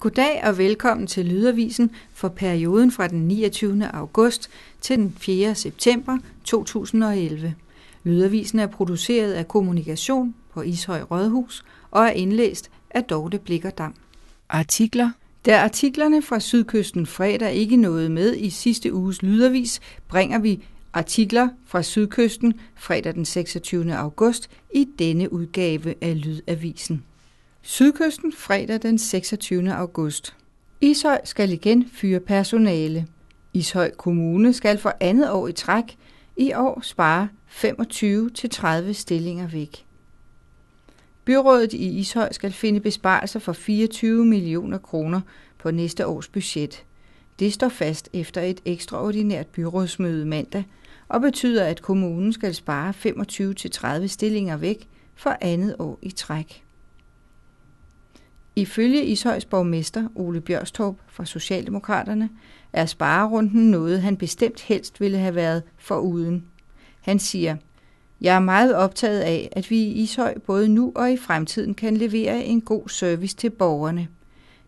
Goddag og velkommen til Lydavisen for perioden fra den 29. august til den 4. september 2011. Lydavisen er produceret af Kommunikation på Ishøj Rådhus og er indlæst af Dorte Dam. Artikler Da artiklerne fra Sydkysten fredag ikke nåede med i sidste uges Lydavis, bringer vi artikler fra Sydkysten fredag den 26. august i denne udgave af Lydavisen. Sydkysten fredag den 26. august. Ishøj skal igen fyre personale. Ishøj Kommune skal for andet år i træk i år spare 25-30 stillinger væk. Byrådet i Ishøj skal finde besparelser for 24 millioner kroner på næste års budget. Det står fast efter et ekstraordinært byrådsmøde mandag og betyder, at kommunen skal spare 25-30 stillinger væk for andet år i træk. Ifølge Ishøjs borgmester Ole Bjørstorp fra Socialdemokraterne er sparerunden noget, han bestemt helst ville have været foruden. Han siger, jeg er meget optaget af, at vi i Ishøj både nu og i fremtiden kan levere en god service til borgerne.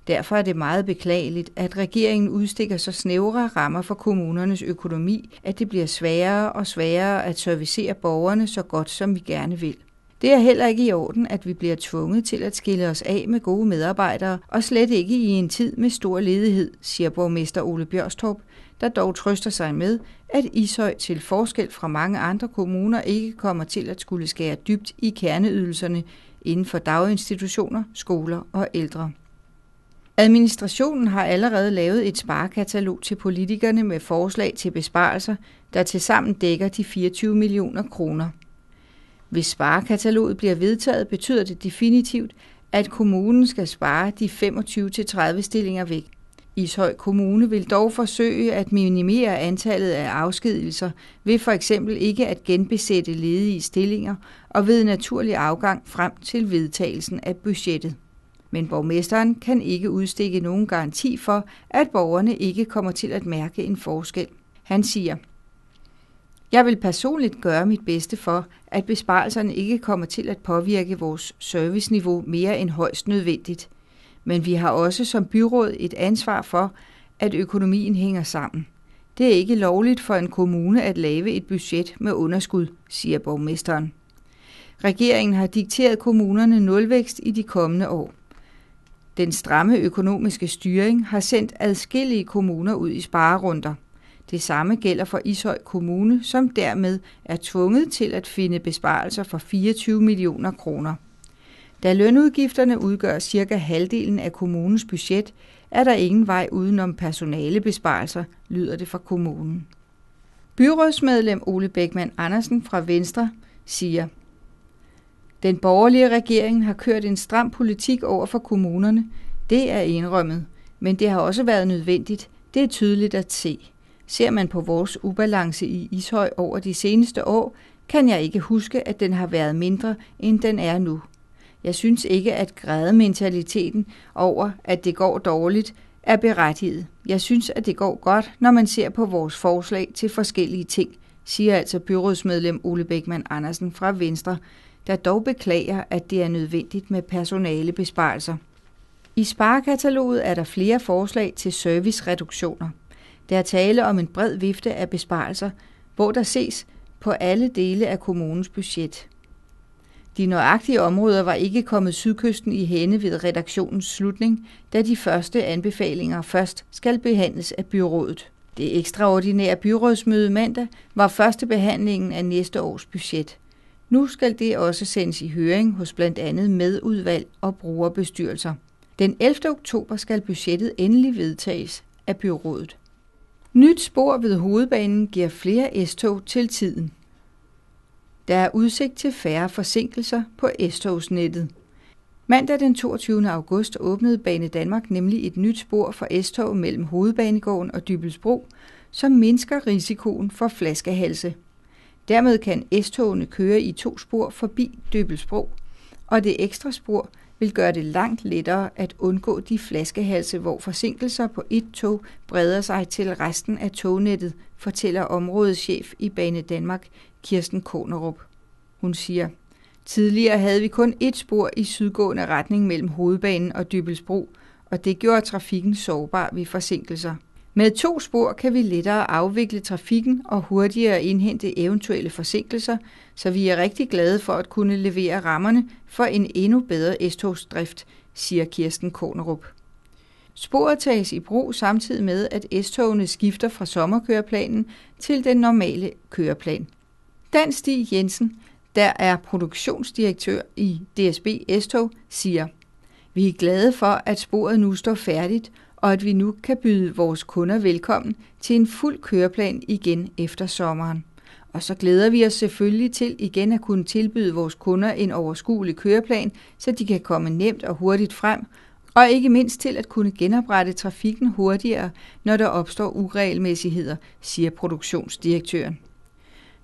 Derfor er det meget beklageligt, at regeringen udstikker så snævre rammer for kommunernes økonomi, at det bliver sværere og sværere at servicere borgerne så godt, som vi gerne vil. Det er heller ikke i orden, at vi bliver tvunget til at skille os af med gode medarbejdere, og slet ikke i en tid med stor ledighed, siger borgmester Ole Bjørstrup, der dog trøster sig med, at Ishøj til forskel fra mange andre kommuner ikke kommer til at skulle skære dybt i kerneydelserne inden for daginstitutioner, skoler og ældre. Administrationen har allerede lavet et sparekatalog til politikerne med forslag til besparelser, der tilsammen dækker de 24 millioner kroner. Hvis sparekataloget bliver vedtaget, betyder det definitivt, at kommunen skal spare de 25-30 stillinger væk. Ishøj Kommune vil dog forsøge at minimere antallet af afskedigelser ved for eksempel ikke at genbesætte ledige stillinger og ved naturlig afgang frem til vedtagelsen af budgettet. Men borgmesteren kan ikke udstikke nogen garanti for, at borgerne ikke kommer til at mærke en forskel. Han siger, jeg vil personligt gøre mit bedste for, at besparelserne ikke kommer til at påvirke vores serviceniveau mere end højst nødvendigt. Men vi har også som byråd et ansvar for, at økonomien hænger sammen. Det er ikke lovligt for en kommune at lave et budget med underskud, siger borgmesteren. Regeringen har dikteret kommunerne nulvækst i de kommende år. Den stramme økonomiske styring har sendt adskillige kommuner ud i sparerunder – det samme gælder for Ishøj Kommune, som dermed er tvunget til at finde besparelser for 24 millioner kroner. Da lønudgifterne udgør cirka halvdelen af kommunens budget, er der ingen vej udenom personalebesparelser, lyder det fra kommunen. Byrådsmedlem Ole Bækman Andersen fra Venstre siger, Den borgerlige regering har kørt en stram politik over for kommunerne. Det er indrømmet, men det har også været nødvendigt. Det er tydeligt at se. Ser man på vores ubalance i Ishøj over de seneste år, kan jeg ikke huske, at den har været mindre, end den er nu. Jeg synes ikke, at grædementaliteten over, at det går dårligt, er berettiget. Jeg synes, at det går godt, når man ser på vores forslag til forskellige ting, siger altså byrådsmedlem Ole Bækman Andersen fra Venstre, der dog beklager, at det er nødvendigt med personalebesparelser. I sparekataloget er der flere forslag til servicereduktioner. Der er tale om en bred vifte af besparelser, hvor der ses på alle dele af kommunens budget. De nøjagtige områder var ikke kommet sydkysten i hænde ved redaktionens slutning, da de første anbefalinger først skal behandles af byrådet. Det ekstraordinære byrådsmøde mandag var første behandlingen af næste års budget. Nu skal det også sendes i høring hos blandt andet medudvalg og brugerbestyrelser. Den 11. oktober skal budgettet endelig vedtages af byrådet. Nyt spor ved hovedbanen giver flere S-tog til tiden. Der er udsigt til færre forsinkelser på S-togsnettet. Mandag den 22. august åbnede Bane Danmark nemlig et nyt spor for S-tog mellem Hovedbanegården og Dybelsbro, som mindsker risikoen for flaskehalse. Dermed kan S-togene køre i to spor forbi Dybelsbro, og det ekstra spor vil gøre det langt lettere at undgå de flaskehalse, hvor forsinkelser på et tog breder sig til resten af tognettet, fortæller områdeschef i Bane Danmark, Kirsten Kornerup. Hun siger, Tidligere havde vi kun et spor i sydgående retning mellem hovedbanen og Dybelsbro, og det gjorde trafikken sårbar ved forsinkelser. Med to spor kan vi lettere afvikle trafikken og hurtigere indhente eventuelle forsinkelser, så vi er rigtig glade for at kunne levere rammerne for en endnu bedre S-togsdrift, siger Kirsten Kornerup. Sporet tages i brug samtidig med, at S-togene skifter fra sommerkøreplanen til den normale køreplan. Dan Stig Jensen, der er produktionsdirektør i DSB S-tog, siger, vi er glade for, at sporet nu står færdigt, og at vi nu kan byde vores kunder velkommen til en fuld køreplan igen efter sommeren. Og så glæder vi os selvfølgelig til igen at kunne tilbyde vores kunder en overskuelig køreplan, så de kan komme nemt og hurtigt frem, og ikke mindst til at kunne genoprette trafikken hurtigere, når der opstår uregelmæssigheder, siger produktionsdirektøren.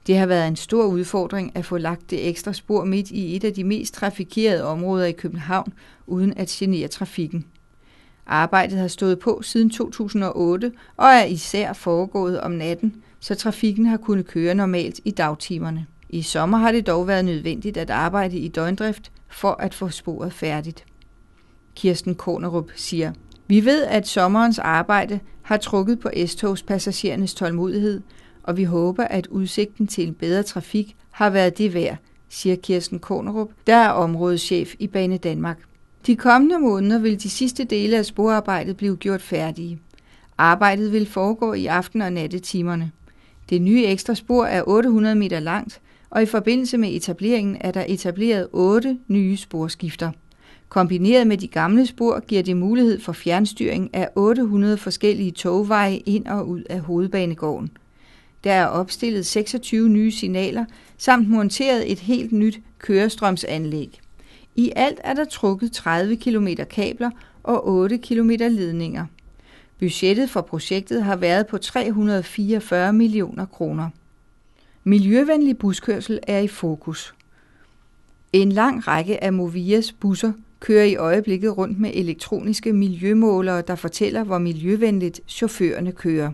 Det har været en stor udfordring at få lagt det ekstra spor midt i et af de mest trafikerede områder i København, uden at genere trafikken. Arbejdet har stået på siden 2008 og er især foregået om natten, så trafikken har kunnet køre normalt i dagtimerne. I sommer har det dog været nødvendigt at arbejde i døgndrift for at få sporet færdigt. Kirsten Kornerup siger, vi ved, at sommerens arbejde har trukket på S-togspassagerernes tålmodighed, og vi håber, at udsigten til en bedre trafik har været det værd, siger Kirsten Kornerup, der er områdeschef i Bane Danmark. De kommende måneder vil de sidste dele af sporarbejdet blive gjort færdige. Arbejdet vil foregå i aften- og nattetimerne. Det nye ekstra spor er 800 meter langt, og i forbindelse med etableringen er der etableret otte nye sporskifter. Kombineret med de gamle spor giver det mulighed for fjernstyring af 800 forskellige togveje ind og ud af hovedbanegården. Der er opstillet 26 nye signaler samt monteret et helt nyt kørestrømsanlæg. I alt er der trukket 30 km kabler og 8 km ledninger. Budgettet for projektet har været på 344 millioner kroner. Miljøvenlig buskørsel er i fokus. En lang række af Movias busser kører i øjeblikket rundt med elektroniske miljømålere, der fortæller, hvor miljøvenligt chaufførerne kører.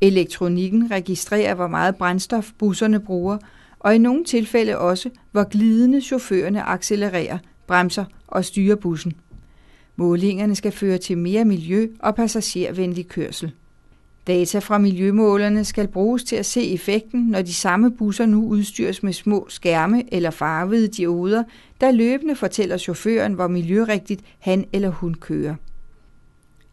Elektronikken registrerer, hvor meget brændstof busserne bruger, og i nogle tilfælde også, hvor glidende chaufførerne accelererer, bremser og styrer bussen. Målingerne skal føre til mere miljø- og passagervenlig kørsel. Data fra miljømålerne skal bruges til at se effekten, når de samme busser nu udstyres med små skærme eller farvede dioder, der løbende fortæller chaufføren, hvor miljørigtigt han eller hun kører.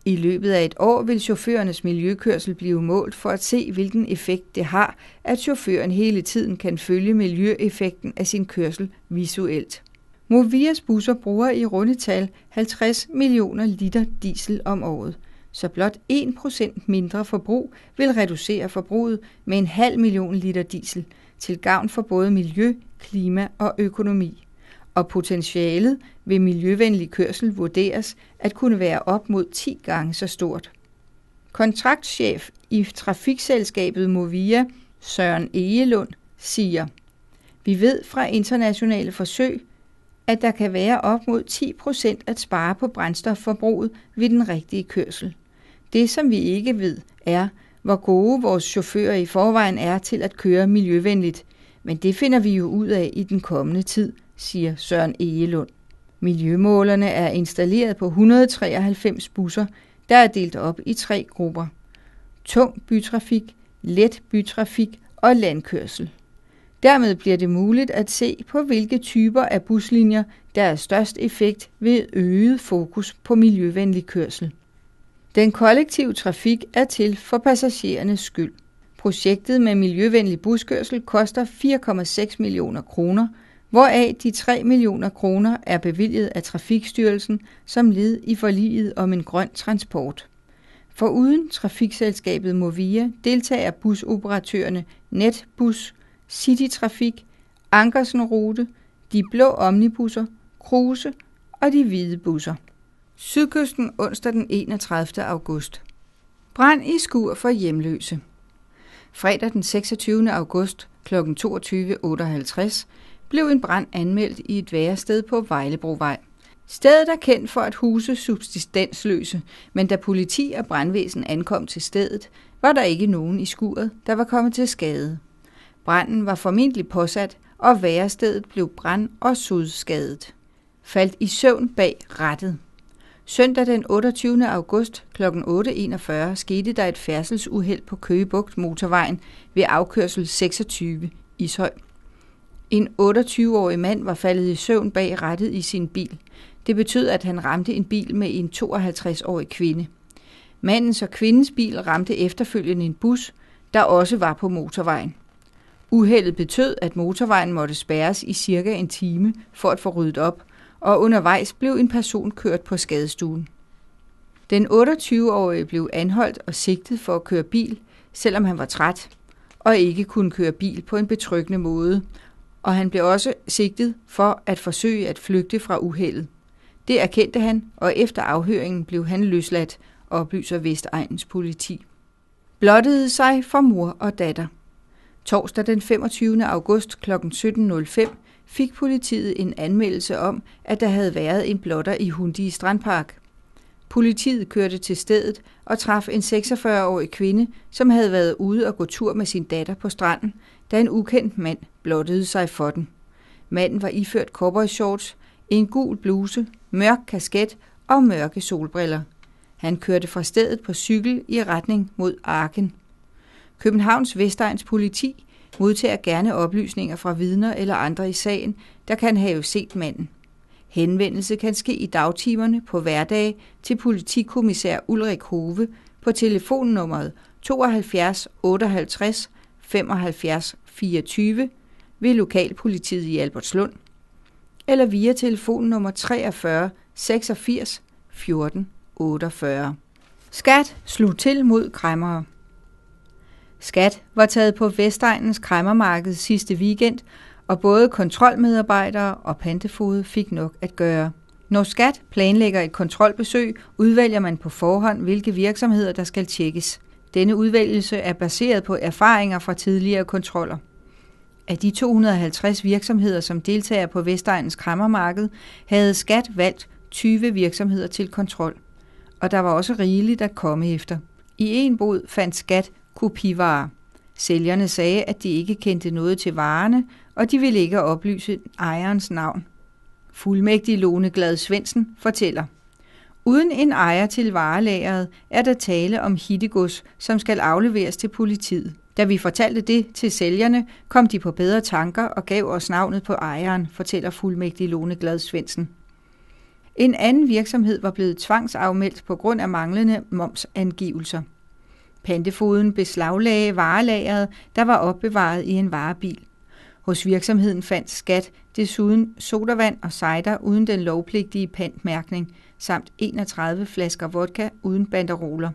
I løbet af et år vil chaufførernes miljøkørsel blive målt for at se, hvilken effekt det har, at chaufføren hele tiden kan følge miljøeffekten af sin kørsel visuelt. Movias busser bruger i rundetal 50 millioner liter diesel om året, så blot 1% mindre forbrug vil reducere forbruget med en halv million liter diesel, til gavn for både miljø, klima og økonomi og potentialet ved miljøvenlig kørsel vurderes at kunne være op mod 10 gange så stort. Kontraktchef i trafikselskabet Movia, Søren Egelund, siger, vi ved fra internationale forsøg, at der kan være op mod 10 procent at spare på brændstofforbruget ved den rigtige kørsel. Det, som vi ikke ved, er, hvor gode vores chauffører i forvejen er til at køre miljøvenligt, men det finder vi jo ud af i den kommende tid, siger Søren Egelund. Miljømålerne er installeret på 193 busser, der er delt op i tre grupper. Tung bytrafik, let bytrafik og landkørsel. Dermed bliver det muligt at se på, hvilke typer af buslinjer, der er størst effekt ved øget fokus på miljøvenlig kørsel. Den kollektive trafik er til for passagerernes skyld. Projektet med miljøvenlig buskørsel koster 4,6 millioner kroner – hvoraf de 3 millioner kroner er bevilget af Trafikstyrelsen som led i forliget om en grøn transport. Foruden trafikselskabet Movia deltager busoperatørerne Netbus, Citytrafik, Ankersen Rute, De Blå Omnibusser, Kruse og De Hvide Busser. Sydkysten onsdag den 31. august. Brand i skur for hjemløse. Fredag den 26. august kl. 22.58 blev en brand anmeldt i et værested på Vejlebrovej. Stedet er kendt for at huse subsistensløse, men da politi og brandvæsen ankom til stedet, var der ikke nogen i skuret, der var kommet til skade. Branden var formentlig påsat, og værestedet blev brand- og sudskadet. Faldt i søvn bag rettet. Søndag den 28. august kl. 8.41 skete der et færdselsuheld på Køgebugt motorvejen ved afkørsel 26 Ishøj. En 28-årig mand var faldet i søvn bag rattet i sin bil. Det betød, at han ramte en bil med en 52-årig kvinde. Mandens og kvindens bil ramte efterfølgende en bus, der også var på motorvejen. Uheldet betød, at motorvejen måtte spærres i cirka en time for at få ryddet op, og undervejs blev en person kørt på skadestuen. Den 28-årige blev anholdt og sigtet for at køre bil, selvom han var træt og ikke kunne køre bil på en betryggende måde, og han blev også sigtet for at forsøge at flygte fra uheldet. Det erkendte han, og efter afhøringen blev han løsladt, oplyser Vestegnens politi. Blottede sig for mor og datter. Torsdag den 25. august kl. 17.05 fik politiet en anmeldelse om, at der havde været en blotter i Hundi Strandpark. Politiet kørte til stedet og traf en 46-årig kvinde, som havde været ude og gå tur med sin datter på stranden, da en ukendt mand blottede sig for den. Manden var iført shorts, en gul bluse, mørk kasket og mørke solbriller. Han kørte fra stedet på cykel i retning mod Arken. Københavns Vestegns politi modtager gerne oplysninger fra vidner eller andre i sagen, der kan have set manden. Henvendelse kan ske i dagtimerne på hverdage til politikommissær Ulrik Hove på telefonnummeret 72 58 75 24 ved Lokalpolitiet i Albertslund eller via telefonnummer 43 86 14 48. Skat slog til mod kræmmere. Skat var taget på Vestegnens kræmmermarked sidste weekend og både kontrolmedarbejdere og pantefode fik nok at gøre. Når skat planlægger et kontrolbesøg, udvælger man på forhånd, hvilke virksomheder der skal tjekkes. Denne udvælgelse er baseret på erfaringer fra tidligere kontroller. Af de 250 virksomheder, som deltager på Vestegnens krammermarked, havde skat valgt 20 virksomheder til kontrol. Og der var også rigeligt at komme efter. I en bod fandt skat kopivarer. Sælgerne sagde, at de ikke kendte noget til varerne, og de ville ikke oplyse ejerens navn. Fuldmægtig Lone Glad Svendsen fortæller. Uden en ejer til varelageret er der tale om hittegods, som skal afleveres til politiet. Da vi fortalte det til sælgerne, kom de på bedre tanker og gav os navnet på ejeren, fortæller fuldmægtig Lone Glad Svendsen. En anden virksomhed var blevet tvangsafmeldt på grund af manglende momsangivelser. Pantefoden beslaglagde varelageret, der var opbevaret i en varebil. Hos virksomheden fandt skat desuden sodavand og cider uden den lovpligtige pantmærkning, samt 31 flasker vodka uden banderoler.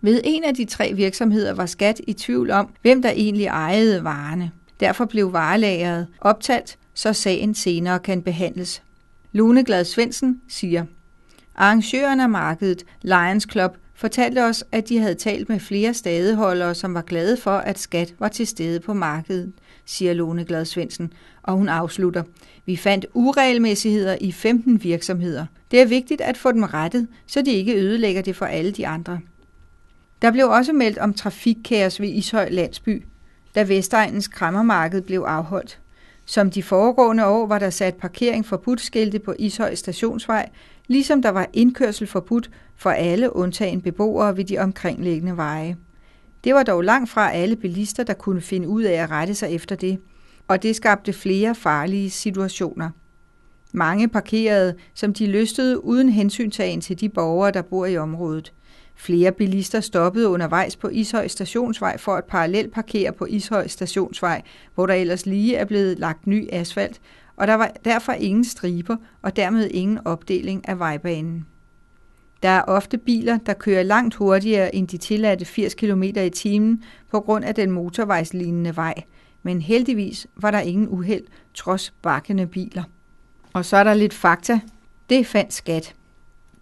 Ved en af de tre virksomheder var skat i tvivl om, hvem der egentlig ejede varerne. Derfor blev varelageret optalt, så sagen senere kan behandles. Lone Glad Svendsen siger, Arrangøren af markedet, Lions Club, fortalte os, at de havde talt med flere stadeholdere, som var glade for, at skat var til stede på markedet – siger Lone Glad Svendsen, og hun afslutter. Vi fandt uregelmæssigheder i 15 virksomheder. Det er vigtigt at få dem rettet, så de ikke ødelægger det for alle de andre. Der blev også meldt om trafikkaos ved Ishøj Landsby, da Vestegnens krammermarked blev afholdt. Som de foregående år var der sat parkering forbudt skilte på Ishøj Stationsvej, ligesom der var indkørsel forbudt for alle undtagen beboere ved de omkringliggende veje. Det var dog langt fra alle bilister, der kunne finde ud af at rette sig efter det, og det skabte flere farlige situationer. Mange parkerede, som de lystede, uden hensyntagen til de borgere, der bor i området. Flere bilister stoppede undervejs på Ishøj Stationsvej for at parallelparkere på Ishøj Stationsvej, hvor der ellers lige er blevet lagt ny asfalt, og der var derfor ingen striber og dermed ingen opdeling af vejbanen. Der er ofte biler, der kører langt hurtigere end de tilladte 80 km i timen på grund af den motorvejslignende vej. Men heldigvis var der ingen uheld, trods bakkende biler. Og så er der lidt fakta. Det fandt skat.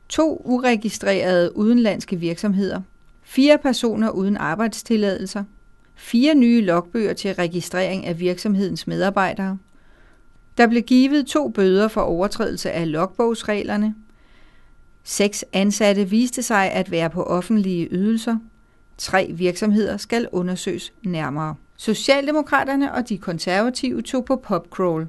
To uregistrerede udenlandske virksomheder. Fire personer uden arbejdstilladelser. Fire nye logbøger til registrering af virksomhedens medarbejdere. Der blev givet to bøder for overtrædelse af logbogsreglerne – Seks ansatte viste sig at være på offentlige ydelser. Tre virksomheder skal undersøges nærmere. Socialdemokraterne og de konservative tog på popcrawl.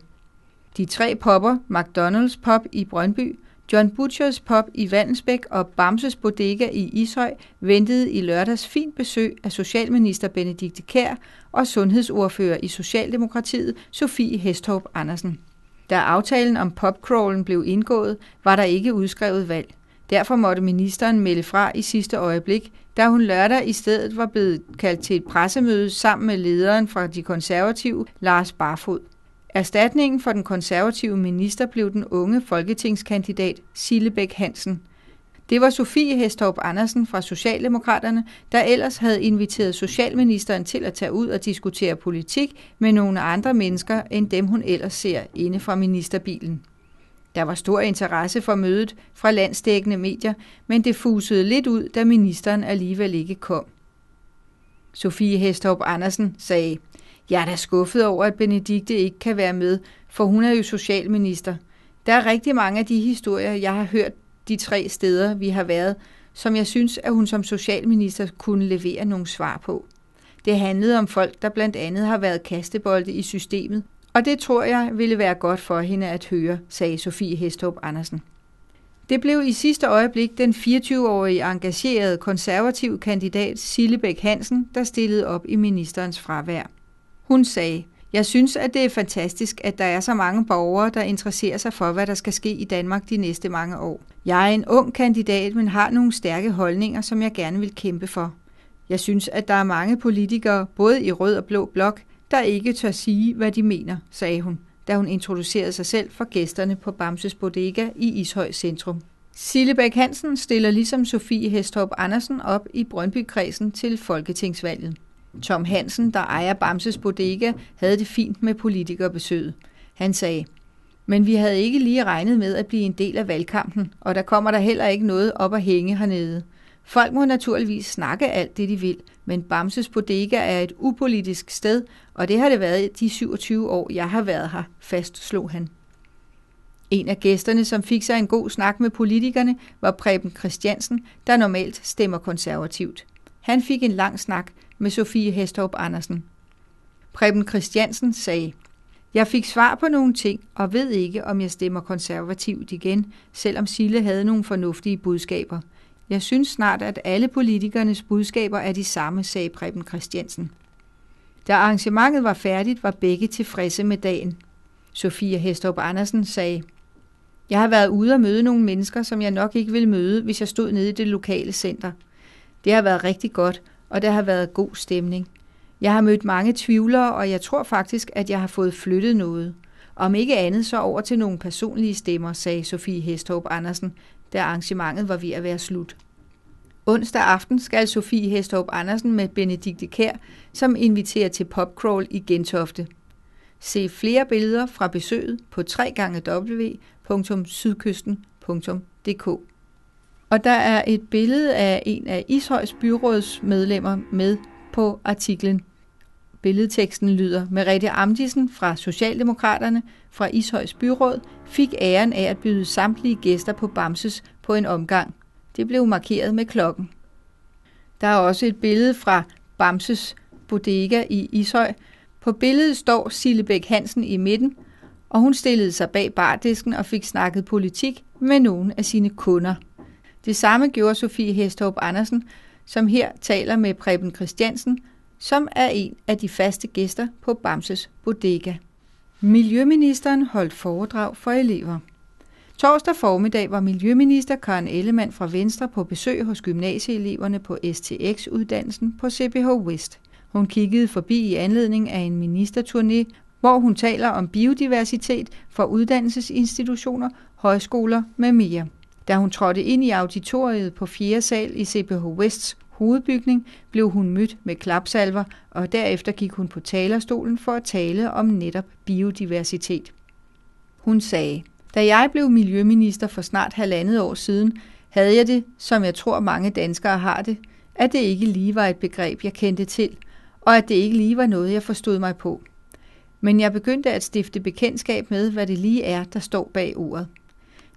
De tre popper, McDonald's Pop i Brøndby, John Butchers Pop i Vandensbæk og Bamses Bodega i Ishøj ventede i lørdags fint besøg af Socialminister Benedikte Kær og sundhedsordfører i Socialdemokratiet Sofie Hestorp Andersen. Da aftalen om popcrawlen blev indgået, var der ikke udskrevet valg. Derfor måtte ministeren melde fra i sidste øjeblik, da hun lørdag i stedet var blevet kaldt til et pressemøde sammen med lederen fra de konservative, Lars Barfod. Erstatningen for den konservative minister blev den unge folketingskandidat Sillebæk Hansen. Det var Sofie Hestorp Andersen fra Socialdemokraterne, der ellers havde inviteret socialministeren til at tage ud og diskutere politik med nogle andre mennesker end dem, hun ellers ser inde fra ministerbilen. Der var stor interesse for mødet fra landsdækkende medier, men det fusede lidt ud, da ministeren alligevel ikke kom. Sofie Hestorp Andersen sagde, Jeg er da skuffet over, at Benedikte ikke kan være med, for hun er jo socialminister. Der er rigtig mange af de historier, jeg har hørt de tre steder, vi har været, som jeg synes, at hun som socialminister kunne levere nogle svar på. Det handlede om folk, der blandt andet har været kastebolde i systemet, og det tror jeg ville være godt for hende at høre, sagde Sofie Hestrup Andersen. Det blev i sidste øjeblik den 24-årige engagerede konservativ kandidat Sillebæk Hansen, der stillede op i ministerens fravær. Hun sagde, jeg synes, at det er fantastisk, at der er så mange borgere, der interesserer sig for, hvad der skal ske i Danmark de næste mange år. Jeg er en ung kandidat, men har nogle stærke holdninger, som jeg gerne vil kæmpe for. Jeg synes, at der er mange politikere, både i rød og blå blok, der ikke tør sige, hvad de mener, sagde hun, da hun introducerede sig selv for gæsterne på Bamses Bodega i Ishøj Centrum. Sillebæk Hansen stiller ligesom Sofie Hestrup Andersen op i brøndby til Folketingsvalget. Tom Hansen, der ejer Bamses Bodega, havde det fint med politikerbesøget. Han sagde, men vi havde ikke lige regnet med at blive en del af valgkampen, og der kommer der heller ikke noget op at hænge hernede. Folk må naturligvis snakke alt det, de vil, men Bamses Bodega er et upolitisk sted, og det har det været de 27 år, jeg har været her, fastslog han. En af gæsterne, som fik sig en god snak med politikerne, var Preben Christiansen, der normalt stemmer konservativt. Han fik en lang snak med Sofie Hestorp Andersen. Preben Christiansen sagde, jeg fik svar på nogle ting og ved ikke, om jeg stemmer konservativt igen, selvom Sille havde nogle fornuftige budskaber – jeg synes snart, at alle politikernes budskaber er de samme, sagde Preben Christiansen. Da arrangementet var færdigt, var begge tilfredse med dagen. Sofie Hestrup Andersen sagde, Jeg har været ude og møde nogle mennesker, som jeg nok ikke ville møde, hvis jeg stod nede i det lokale center. Det har været rigtig godt, og der har været god stemning. Jeg har mødt mange tvivlere, og jeg tror faktisk, at jeg har fået flyttet noget. Om ikke andet så over til nogle personlige stemmer, sagde Sofie Hestorp Andersen, da arrangementet var ved at være slut. Onsdag aften skal Sofie Hestorp Andersen med Benedikte Kær, som inviterer til popcrawl i Gentofte. Se flere billeder fra besøget på www.sydkysten.dk. Og der er et billede af en af Ishøjs byrådsmedlemmer med på artiklen Billedteksten lyder, Merete Amdisen fra Socialdemokraterne fra Ishøjs Byråd fik æren af at byde samtlige gæster på Bamses på en omgang. Det blev markeret med klokken. Der er også et billede fra Bamses bodega i Ishøj. På billedet står Sillebæk Hansen i midten, og hun stillede sig bag bardisken og fik snakket politik med nogle af sine kunder. Det samme gjorde Sofie Hestorp Andersen, som her taler med Preben Christiansen som er en af de faste gæster på Bamses Bodega. Miljøministeren holdt foredrag for elever. Torsdag formiddag var Miljøminister Karen Ellemann fra Venstre på besøg hos gymnasieeleverne på STX-uddannelsen på CBH West. Hun kiggede forbi i anledning af en ministerturné, hvor hun taler om biodiversitet for uddannelsesinstitutioner, højskoler med mere. Da hun trådte ind i auditoriet på 4. sal i CBH Wests hovedbygning blev hun mødt med klapsalver, og derefter gik hun på talerstolen for at tale om netop biodiversitet. Hun sagde, da jeg blev miljøminister for snart halvandet år siden, havde jeg det, som jeg tror mange danskere har det, at det ikke lige var et begreb, jeg kendte til, og at det ikke lige var noget, jeg forstod mig på. Men jeg begyndte at stifte bekendtskab med, hvad det lige er, der står bag ordet.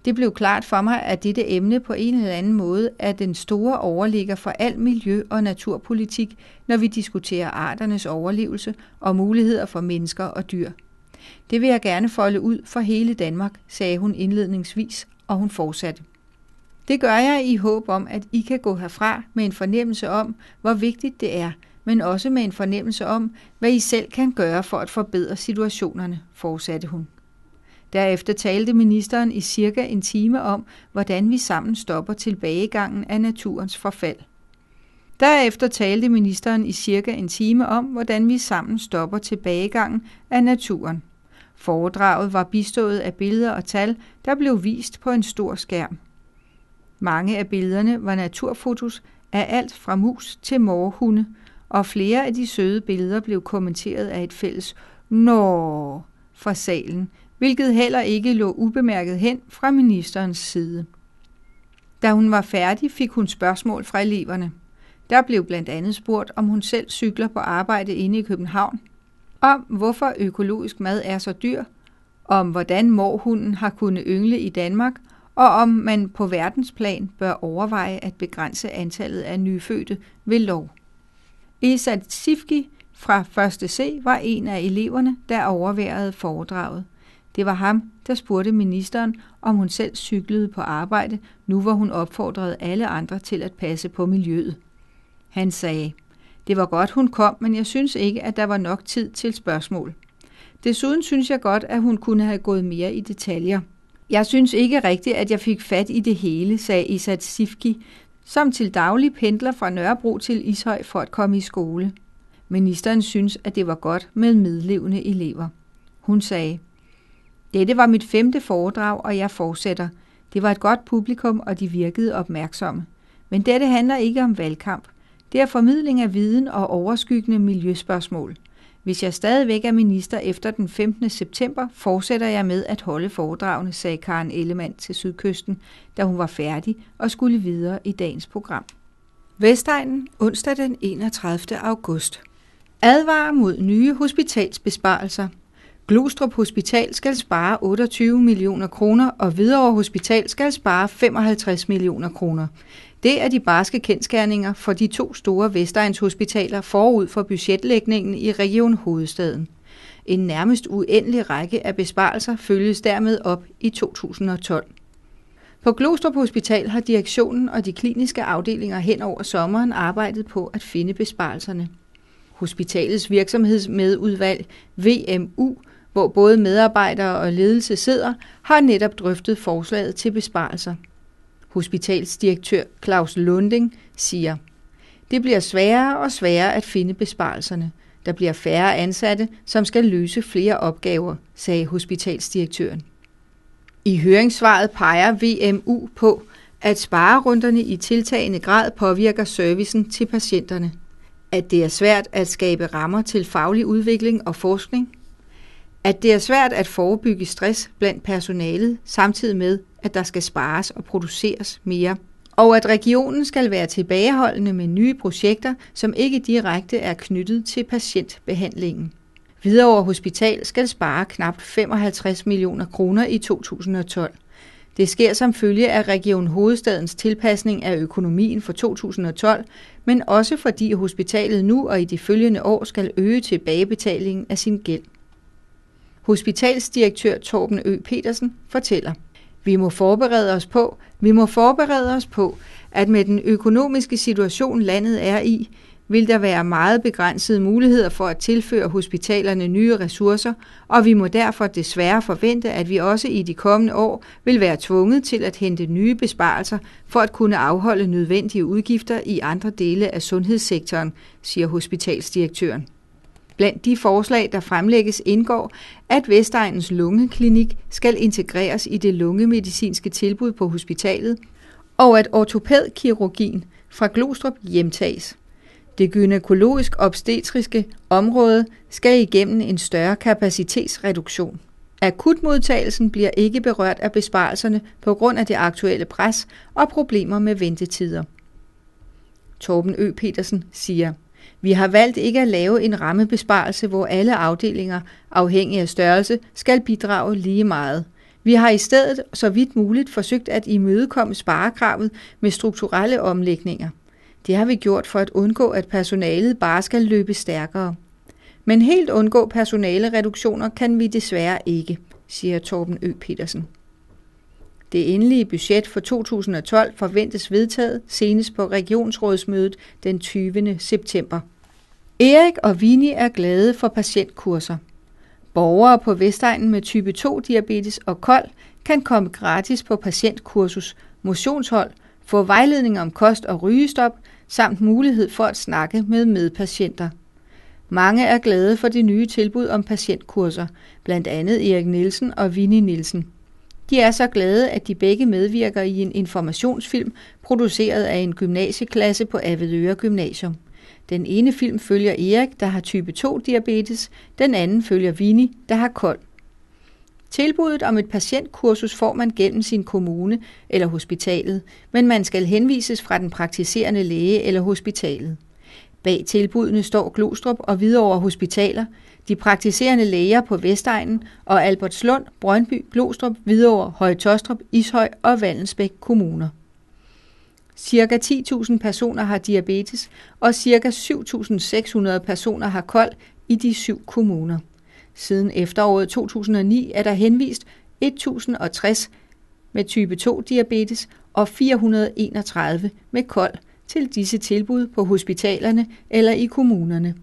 Det blev klart for mig, at dette emne på en eller anden måde er den store overligger for al miljø- og naturpolitik, når vi diskuterer arternes overlevelse og muligheder for mennesker og dyr. Det vil jeg gerne folde ud for hele Danmark, sagde hun indledningsvis, og hun fortsatte. Det gør jeg i håb om, at I kan gå herfra med en fornemmelse om, hvor vigtigt det er, men også med en fornemmelse om, hvad I selv kan gøre for at forbedre situationerne, fortsatte hun. Derefter talte ministeren i cirka en time om, hvordan vi sammen stopper tilbagegangen af naturens forfald. Derefter talte ministeren i cirka en time om, hvordan vi sammen stopper tilbagegangen af naturen. Foredraget var bistået af billeder og tal, der blev vist på en stor skærm. Mange af billederne var naturfotos af alt fra mus til morhunde, og flere af de søde billeder blev kommenteret af et fælles Nå fra salen, hvilket heller ikke lå ubemærket hen fra ministerens side. Da hun var færdig, fik hun spørgsmål fra eleverne. Der blev blandt andet spurgt, om hun selv cykler på arbejde inde i København, om hvorfor økologisk mad er så dyr, om hvordan morhunden har kunnet yngle i Danmark, og om man på verdensplan bør overveje at begrænse antallet af nyfødte ved lov. Esat Sifki fra 1. C var en af eleverne, der overværede foredraget. Det var ham, der spurgte ministeren, om hun selv cyklede på arbejde, nu hvor hun opfordrede alle andre til at passe på miljøet. Han sagde, det var godt, hun kom, men jeg synes ikke, at der var nok tid til spørgsmål. Desuden synes jeg godt, at hun kunne have gået mere i detaljer. Jeg synes ikke rigtigt, at jeg fik fat i det hele, sagde Isat Sifki, som til daglig pendler fra Nørrebro til Ishøj for at komme i skole. Ministeren synes, at det var godt med medlevende elever. Hun sagde, dette var mit femte foredrag, og jeg fortsætter. Det var et godt publikum, og de virkede opmærksomme. Men dette handler ikke om valgkamp. Det er formidling af viden og overskyggende miljøspørgsmål. Hvis jeg stadigvæk er minister efter den 15. september, fortsætter jeg med at holde foredragene, sagde Karen Ellemann til Sydkysten, da hun var færdig og skulle videre i dagens program. Vestegnen, onsdag den 31. august. Advarer mod nye hospitalsbesparelser – Glostrup Hospital skal spare 28 millioner kroner, og Hvidovre Hospital skal spare 55 millioner kroner. Det er de barske kendskærninger for de to store Vestegns hospitaler forud for budgetlægningen i Region Hovedstaden. En nærmest uendelig række af besparelser følges dermed op i 2012. På Glostrup Hospital har direktionen og de kliniske afdelinger hen over sommeren arbejdet på at finde besparelserne. Hospitalets virksomhedsmedudvalg, VMU, hvor både medarbejdere og ledelse sidder, har netop drøftet forslaget til besparelser. Hospitalsdirektør Claus Lunding siger, det bliver sværere og sværere at finde besparelserne. Der bliver færre ansatte, som skal løse flere opgaver, sagde hospitalsdirektøren. I høringssvaret peger VMU på, at sparerunderne i tiltagende grad påvirker servicen til patienterne. At det er svært at skabe rammer til faglig udvikling og forskning – at det er svært at forebygge stress blandt personalet, samtidig med, at der skal spares og produceres mere. Og at regionen skal være tilbageholdende med nye projekter, som ikke direkte er knyttet til patientbehandlingen. Hvidovre Hospital skal spare knap 55 millioner kroner i 2012. Det sker som følge af Region Hovedstadens tilpasning af økonomien for 2012, men også fordi hospitalet nu og i de følgende år skal øge tilbagebetalingen af sin gæld. Hospitalsdirektør Torben Ø. Petersen fortæller. Vi må forberede os på, vi må forberede os på, at med den økonomiske situation landet er i, vil der være meget begrænsede muligheder for at tilføre hospitalerne nye ressourcer, og vi må derfor desværre forvente, at vi også i de kommende år vil være tvunget til at hente nye besparelser for at kunne afholde nødvendige udgifter i andre dele af sundhedssektoren, siger hospitalsdirektøren. Blandt de forslag, der fremlægges, indgår, at Vestegnens Lungeklinik skal integreres i det lungemedicinske tilbud på hospitalet, og at ortopædkirurgien fra Glostrup hjemtages. Det gynækologisk-obstetriske område skal igennem en større kapacitetsreduktion. Akutmodtagelsen bliver ikke berørt af besparelserne på grund af det aktuelle pres og problemer med ventetider. Torben Ø. Petersen siger, vi har valgt ikke at lave en rammebesparelse, hvor alle afdelinger, afhængig af størrelse, skal bidrage lige meget. Vi har i stedet så vidt muligt forsøgt at imødekomme sparekravet med strukturelle omlægninger. Det har vi gjort for at undgå, at personalet bare skal løbe stærkere. Men helt undgå personalereduktioner kan vi desværre ikke, siger Torben Ø. Petersen. Det endelige budget for 2012 forventes vedtaget senest på regionsrådsmødet den 20. september. Erik og Vini er glade for patientkurser. Borgere på Vestegnen med type 2-diabetes og kold kan komme gratis på patientkursus, motionshold, få vejledning om kost og rygestop, samt mulighed for at snakke med medpatienter. Mange er glade for det nye tilbud om patientkurser, blandt andet Erik Nielsen og Vini Nielsen. De er så glade, at de begge medvirker i en informationsfilm produceret af en gymnasieklasse på Avedøre Gymnasium. Den ene film følger Erik, der har type 2-diabetes, den anden følger Vini, der har kold. Tilbuddet om et patientkursus får man gennem sin kommune eller hospitalet, men man skal henvises fra den praktiserende læge eller hospitalet. Bag tilbudene står Glostrup og Hvidovre Hospitaler, de praktiserende læger på Vestegnen og Albertslund, Brøndby, Glostrup, Hvidovre, Høje Tostrup, Ishøj og Vallensbæk kommuner. Cirka 10.000 personer har diabetes, og cirka 7.600 personer har kold i de syv kommuner. Siden efteråret 2009 er der henvist 1.060 med type 2-diabetes og 431 med kold til disse tilbud på hospitalerne eller i kommunerne.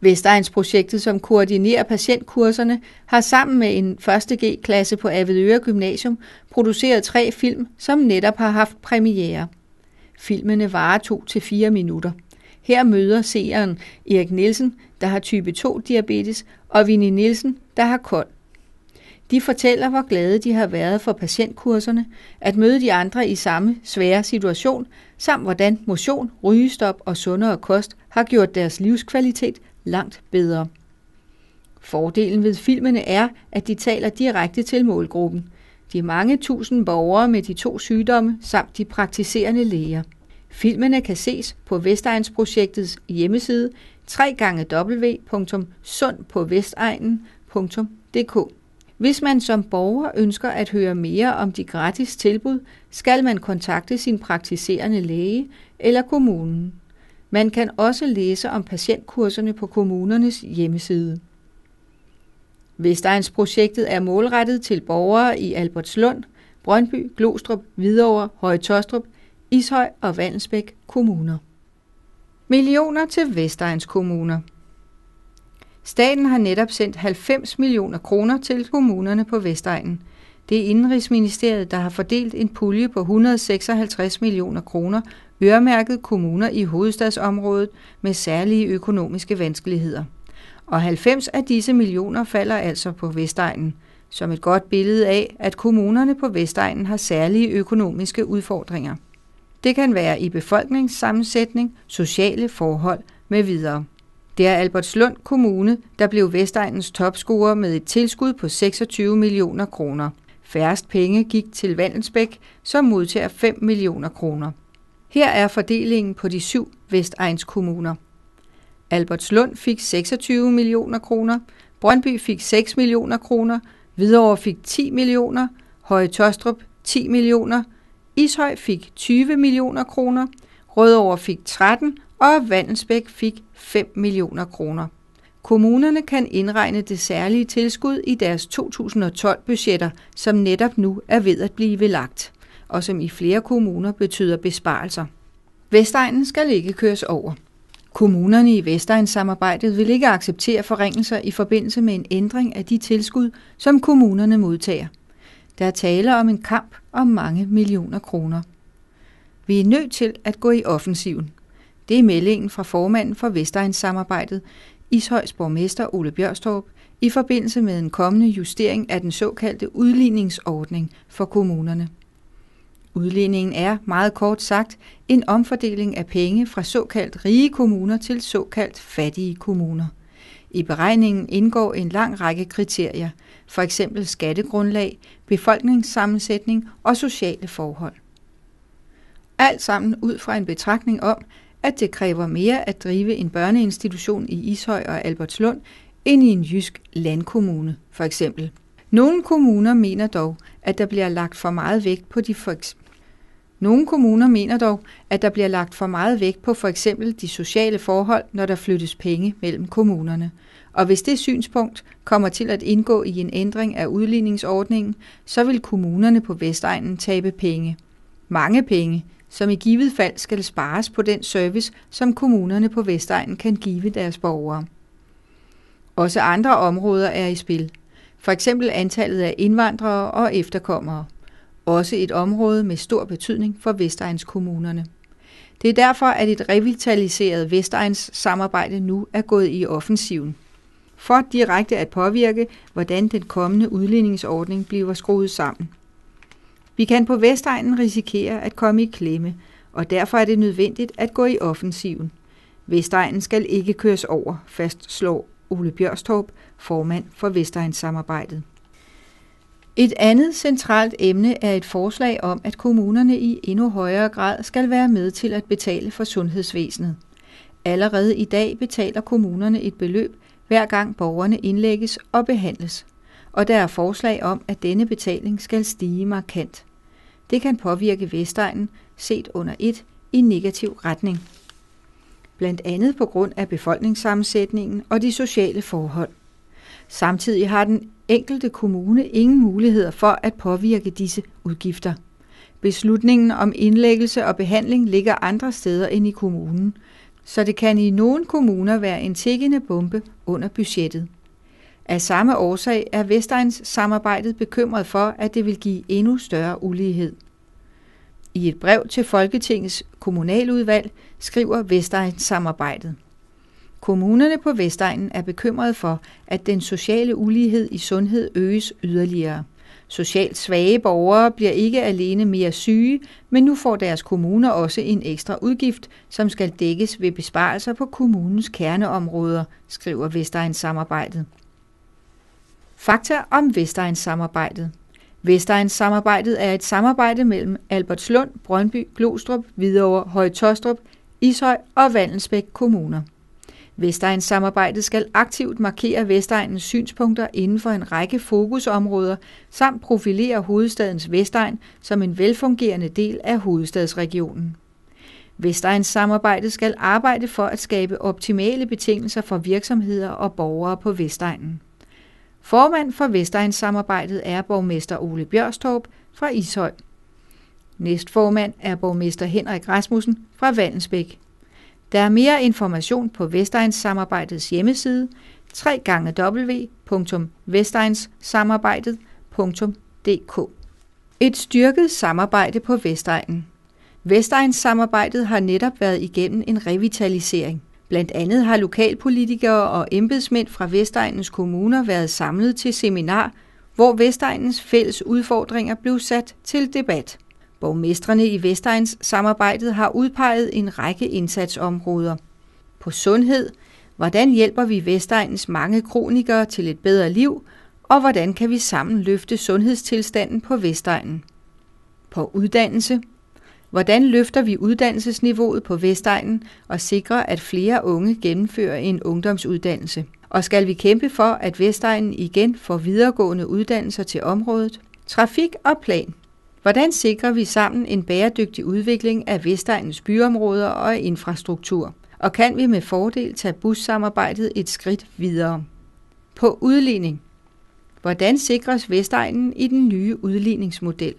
Vestegnsprojektet, som koordinerer patientkurserne, har sammen med en 1. G-klasse på Avedøre Gymnasium produceret tre film, som netop har haft premiere. Filmene varer 2-4 minutter. Her møder seeren Erik Nielsen, der har type 2-diabetes, og Vinnie Nielsen, der har KOL. De fortæller, hvor glade de har været for patientkurserne, at møde de andre i samme svære situation, samt hvordan motion, rygestop og sundere kost har gjort deres livskvalitet langt bedre. Fordelen ved filmene er, at de taler direkte til målgruppen – de mange tusind borgere med de to sygdomme samt de praktiserende læger. Filmene kan ses på Vestegnsprojektets hjemmeside www.sundpåvestegnen.dk. Hvis man som borger ønsker at høre mere om de gratis tilbud, skal man kontakte sin praktiserende læge eller kommunen. Man kan også læse om patientkurserne på kommunernes hjemmeside. Vestegnsprojektet er målrettet til borgere i Albertslund, Brøndby, Glostrup, Hvidovre, Høje Tostrup, Ishøj og Vandensbæk kommuner. Millioner til Vestegns kommuner. Staten har netop sendt 90 millioner kroner til kommunerne på Vestegnen. Det er Indrigsministeriet, der har fordelt en pulje på 156 millioner kroner, øremærket kommuner i hovedstadsområdet med særlige økonomiske vanskeligheder og 90 af disse millioner falder altså på Vestegnen, som et godt billede af, at kommunerne på Vestegnen har særlige økonomiske udfordringer. Det kan være i befolkningssammensætning, sociale forhold med videre. Det er Albertslund Kommune, der blev Vestegnens topscorer med et tilskud på 26 millioner kroner. Færrest penge gik til Vandensbæk, som modtager 5 millioner kroner. Her er fordelingen på de syv Vestegns kommuner. Albertslund fik 26 millioner kroner, Brøndby fik 6 millioner kroner, Hvidovre fik 10 millioner, Høje Tostrup 10 millioner, Ishøj fik 20 millioner kroner, Rødovre fik 13 og Vandensbæk fik 5 millioner kroner. Kommunerne kan indregne det særlige tilskud i deres 2012-budgetter, som netop nu er ved at blive lagt, og som i flere kommuner betyder besparelser. Vestegnen skal ikke køres over. Kommunerne i Vestegnssamarbejdet vil ikke acceptere forringelser i forbindelse med en ændring af de tilskud, som kommunerne modtager. Der er tale om en kamp om mange millioner kroner. Vi er nødt til at gå i offensiven. Det er meldingen fra formanden for Vestegnssamarbejdet, Ishøjs borgmester Ole Bjørstorp, i forbindelse med en kommende justering af den såkaldte udligningsordning for kommunerne. Udligningen er, meget kort sagt, en omfordeling af penge fra såkaldt rige kommuner til såkaldt fattige kommuner. I beregningen indgår en lang række kriterier, for eksempel skattegrundlag, befolkningssammensætning og sociale forhold. Alt sammen ud fra en betragtning om, at det kræver mere at drive en børneinstitution i Ishøj og Albertslund end i en jysk landkommune, for eksempel. Nogle kommuner mener dog, at der bliver lagt for meget vægt på de for nogle kommuner mener dog, at der bliver lagt for meget vægt på for eksempel de sociale forhold, når der flyttes penge mellem kommunerne. Og hvis det synspunkt kommer til at indgå i en ændring af udligningsordningen, så vil kommunerne på Vestegnen tabe penge. Mange penge, som i givet fald skal spares på den service, som kommunerne på Vestegnen kan give deres borgere. Også andre områder er i spil. For eksempel antallet af indvandrere og efterkommere også et område med stor betydning for kommunerne. Det er derfor, at et revitaliseret Vestegns samarbejde nu er gået i offensiven. For direkte at påvirke, hvordan den kommende udligningsordning bliver skruet sammen. Vi kan på Vestegnen risikere at komme i klemme, og derfor er det nødvendigt at gå i offensiven. Vestegnen skal ikke køres over, fastslår Ole Bjørstorp, formand for samarbejdet. Et andet centralt emne er et forslag om, at kommunerne i endnu højere grad skal være med til at betale for sundhedsvæsenet. Allerede i dag betaler kommunerne et beløb, hver gang borgerne indlægges og behandles, og der er forslag om, at denne betaling skal stige markant. Det kan påvirke Vestegnen, set under et, i negativ retning. Blandt andet på grund af befolkningssammensætningen og de sociale forhold. Samtidig har den enkelte kommune ingen muligheder for at påvirke disse udgifter. Beslutningen om indlæggelse og behandling ligger andre steder end i kommunen, så det kan i nogle kommuner være en tækkende bombe under budgettet. Af samme årsag er Vestegns samarbejdet bekymret for, at det vil give endnu større ulighed. I et brev til Folketingets kommunaludvalg skriver Vestegns samarbejdet. Kommunerne på Vestegnen er bekymrede for, at den sociale ulighed i sundhed øges yderligere. Socialt svage borgere bliver ikke alene mere syge, men nu får deres kommuner også en ekstra udgift, som skal dækkes ved besparelser på kommunens kerneområder, skriver Vestegns samarbejdet. Fakta om Vestegns samarbejdet. Vestegns samarbejdet er et samarbejde mellem Albertslund, Brøndby, Glostrup, Hvidovre, Højtostrup, Ishøj og Vandelsbæk kommuner samarbejde skal aktivt markere Vestegnens synspunkter inden for en række fokusområder samt profilere hovedstadens Vestegn som en velfungerende del af hovedstadsregionen. samarbejde skal arbejde for at skabe optimale betingelser for virksomheder og borgere på Vestegnen. Formand for samarbejdet er borgmester Ole Bjørstorp fra Ishøj. Næstformand er borgmester Henrik Rasmussen fra Vallensbæk. Der er mere information på Vestegnssamarbejdets hjemmeside www.vestegnssamarbejdet.dk Et styrket samarbejde på Vestegnen Vestegnssamarbejdet har netop været igennem en revitalisering. Blandt andet har lokalpolitikere og embedsmænd fra Vestegnens kommuner været samlet til seminar, hvor Vestegnens fælles udfordringer blev sat til debat. Borgmestrene i Vestegns samarbejdet har udpeget en række indsatsområder. På sundhed, hvordan hjælper vi Vestegns mange kronikere til et bedre liv, og hvordan kan vi sammen løfte sundhedstilstanden på Vestegnen? På uddannelse, hvordan løfter vi uddannelsesniveauet på Vestegnen og sikrer, at flere unge gennemfører en ungdomsuddannelse? Og skal vi kæmpe for, at Vestegnen igen får videregående uddannelser til området? Trafik og plan. Hvordan sikrer vi sammen en bæredygtig udvikling af Vestegnens byområder og infrastruktur? Og kan vi med fordel tage bussamarbejdet et skridt videre? På udligning. Hvordan sikres Vestegnen i den nye udligningsmodel?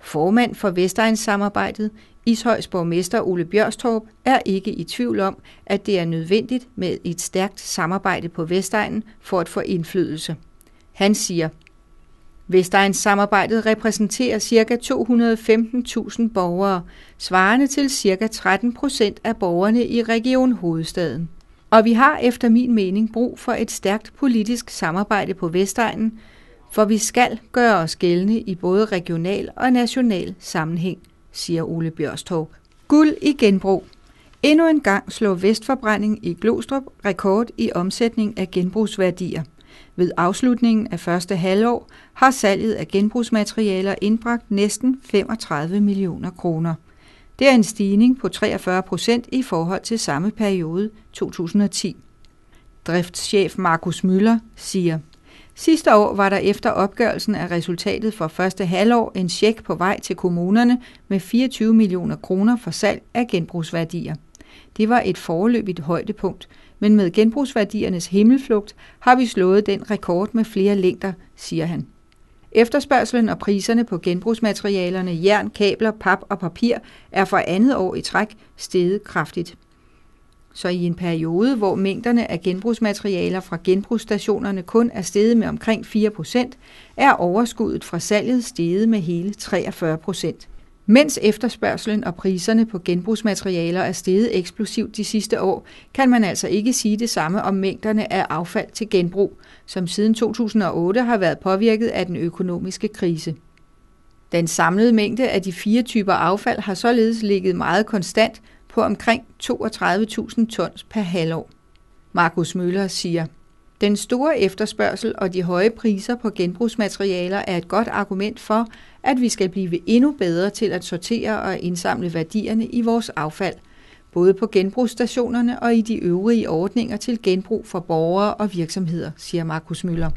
Formand for Vestegnssamarbejdet, Ishøjs borgmester Ole Bjørstorp, er ikke i tvivl om, at det er nødvendigt med et stærkt samarbejde på Vestegnen for at få indflydelse. Han siger – Vestegnssamarbejdet repræsenterer ca. 215.000 borgere, svarende til ca. 13 procent af borgerne i Region Hovedstaden. Og vi har efter min mening brug for et stærkt politisk samarbejde på Vestegnen, for vi skal gøre os gældende i både regional og national sammenhæng, siger Ole Bjørstorp. Guld i genbrug. Endnu en gang slår Vestforbrænding i Glostrup rekord i omsætning af genbrugsværdier. Ved afslutningen af første halvår har salget af genbrugsmaterialer indbragt næsten 35 millioner kroner. Det er en stigning på 43 procent i forhold til samme periode 2010. Driftschef Markus Møller siger, Sidste år var der efter opgørelsen af resultatet for første halvår en tjek på vej til kommunerne med 24 millioner kroner for salg af genbrugsværdier. Det var et forløbigt højdepunkt – men med genbrugsværdiernes himmelflugt har vi slået den rekord med flere længder, siger han. Efterspørgselen og priserne på genbrugsmaterialerne jern, kabler, pap og papir er for andet år i træk steget kraftigt. Så i en periode, hvor mængderne af genbrugsmaterialer fra genbrugsstationerne kun er steget med omkring 4%, er overskuddet fra salget steget med hele 43%. Mens efterspørgselen og priserne på genbrugsmaterialer er steget eksplosivt de sidste år, kan man altså ikke sige det samme om mængderne af affald til genbrug, som siden 2008 har været påvirket af den økonomiske krise. Den samlede mængde af de fire typer affald har således ligget meget konstant på omkring 32.000 tons per halvår. Markus Møller siger – den store efterspørgsel og de høje priser på genbrugsmaterialer er et godt argument for, at vi skal blive endnu bedre til at sortere og indsamle værdierne i vores affald, både på genbrugsstationerne og i de øvrige ordninger til genbrug for borgere og virksomheder, siger Markus Møller.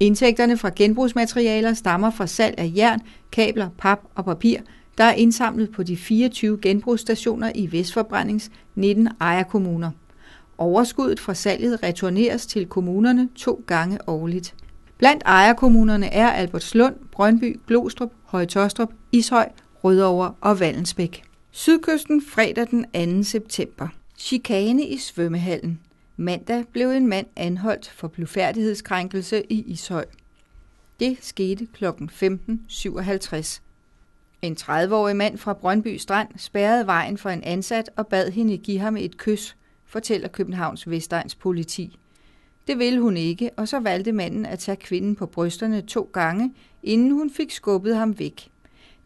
Indtægterne fra genbrugsmaterialer stammer fra salg af jern, kabler, pap og papir, der er indsamlet på de 24 genbrugsstationer i Vestforbrændings 19 ejerkommuner. Overskuddet fra salget returneres til kommunerne to gange årligt. Blandt ejerkommunerne er Albertslund, Brøndby, Glostrup, Højtostrup, Ishøj, Rødovre og Vallensbæk. Sydkysten fredag den 2. september. Chikane i svømmehallen. Mandag blev en mand anholdt for blufærdighedskrænkelse i Ishøj. Det skete kl. 15.57. En 30-årig mand fra Brøndby Strand spærrede vejen for en ansat og bad hende give ham et kys fortæller Københavns Vestegns politi. Det ville hun ikke, og så valgte manden at tage kvinden på brysterne to gange, inden hun fik skubbet ham væk.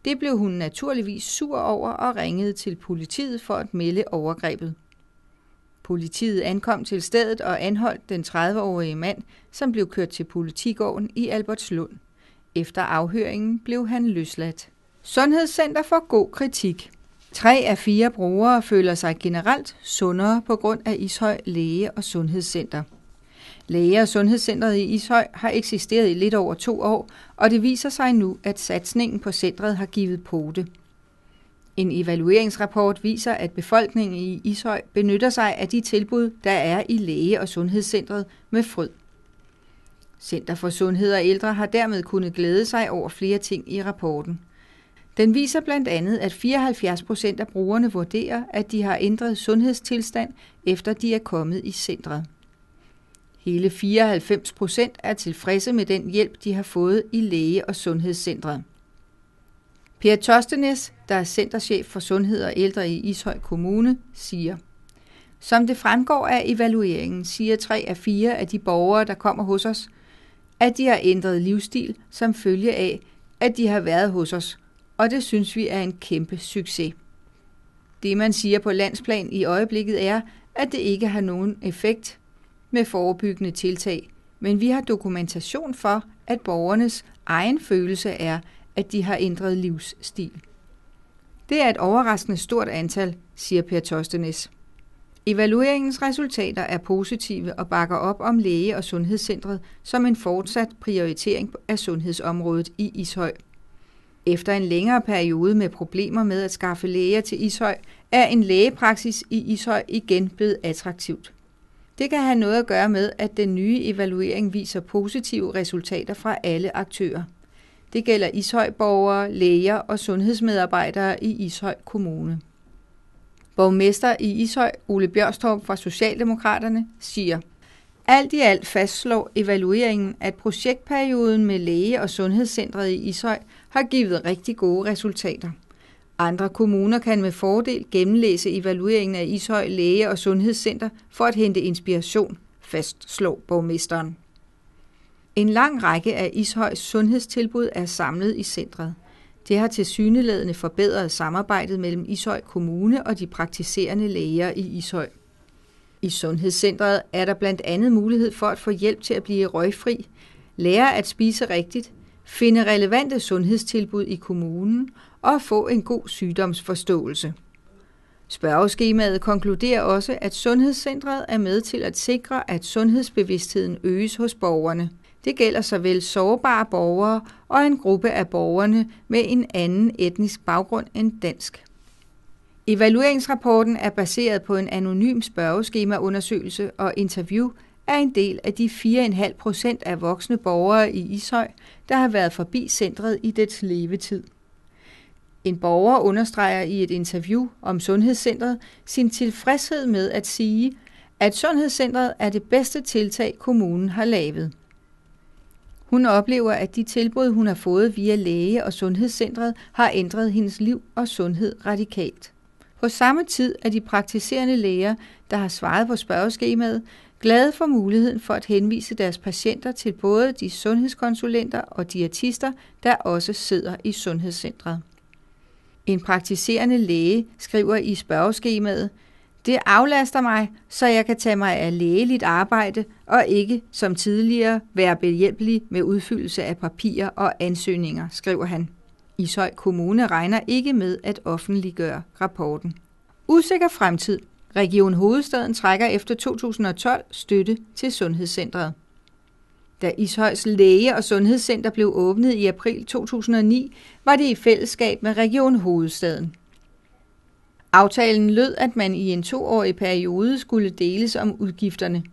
Det blev hun naturligvis sur over og ringede til politiet for at melde overgrebet. Politiet ankom til stedet og anholdt den 30-årige mand, som blev kørt til politigården i Albertslund. Efter afhøringen blev han løsladt. Sundhedscenter for god kritik. Tre af fire brugere føler sig generelt sundere på grund af Ishøj Læge- og Sundhedscenter. Læge- og Sundhedscentret i Ishøj har eksisteret i lidt over to år, og det viser sig nu, at satsningen på centret har givet pote. En evalueringsrapport viser, at befolkningen i Ishøj benytter sig af de tilbud, der er i Læge- og Sundhedscentret med fryd. Center for Sundhed og Ældre har dermed kunnet glæde sig over flere ting i rapporten. Den viser blandt andet, at 74 procent af brugerne vurderer, at de har ændret sundhedstilstand, efter de er kommet i centret. Hele 94 procent er tilfredse med den hjælp, de har fået i læge- og sundhedscentret. Per Tostenes, der er centerchef for sundhed og ældre i Ishøj Kommune, siger, Som det fremgår af evalueringen, siger 3 af 4 af de borgere, der kommer hos os, at de har ændret livsstil som følge af, at de har været hos os – og det synes vi er en kæmpe succes. Det, man siger på landsplan i øjeblikket, er, at det ikke har nogen effekt med forebyggende tiltag, men vi har dokumentation for, at borgernes egen følelse er, at de har ændret livsstil. Det er et overraskende stort antal, siger Per Tostenes. Evalueringens resultater er positive og bakker op om læge- og sundhedscentret som en fortsat prioritering af sundhedsområdet i Ishøj. Efter en længere periode med problemer med at skaffe læger til Ishøj, er en lægepraksis i Ishøj igen blevet attraktivt. Det kan have noget at gøre med, at den nye evaluering viser positive resultater fra alle aktører. Det gælder Ishøj-borgere, læger og sundhedsmedarbejdere i Ishøj Kommune. Borgmester i Ishøj, Ole Bjørstorp fra Socialdemokraterne, siger, alt i alt fastslår evalueringen, at projektperioden med læge- og sundhedscentret i Ishøj har givet rigtig gode resultater. Andre kommuner kan med fordel gennemlæse evalueringen af Ishøj Læge- og Sundhedscenter for at hente inspiration, fastslår borgmesteren. En lang række af Ishøjs sundhedstilbud er samlet i centret. Det har til syneladende forbedret samarbejdet mellem Ishøj Kommune og de praktiserende læger i Ishøj. I sundhedscentret er der blandt andet mulighed for at få hjælp til at blive røgfri, lære at spise rigtigt, finde relevante sundhedstilbud i kommunen og få en god sygdomsforståelse. Spørgeskemaet konkluderer også, at Sundhedscentret er med til at sikre, at sundhedsbevidstheden øges hos borgerne. Det gælder såvel sårbare borgere og en gruppe af borgerne med en anden etnisk baggrund end dansk. Evalueringsrapporten er baseret på en anonym spørgeskemaundersøgelse og interview er en del af de 4,5 procent af voksne borgere i Ishøj, der har været forbi centret i dets levetid. En borger understreger i et interview om Sundhedscentret sin tilfredshed med at sige, at Sundhedscentret er det bedste tiltag, kommunen har lavet. Hun oplever, at de tilbud, hun har fået via læge og sundhedscentret, har ændret hendes liv og sundhed radikalt. På samme tid er de praktiserende læger, der har svaret på spørgeskemaet, glade for muligheden for at henvise deres patienter til både de sundhedskonsulenter og diætister, der også sidder i sundhedscentret. En praktiserende læge skriver i spørgeskemaet, det aflaster mig, så jeg kan tage mig af lægeligt arbejde og ikke, som tidligere, være behjælpelig med udfyldelse af papirer og ansøgninger, skriver han. Ishøj Kommune regner ikke med at offentliggøre rapporten. Usikker fremtid Region Hovedstaden trækker efter 2012 støtte til Sundhedscentret. Da Ishøjs Læge- og Sundhedscenter blev åbnet i april 2009, var det i fællesskab med Region Hovedstaden. Aftalen lød, at man i en toårig periode skulle deles om udgifterne.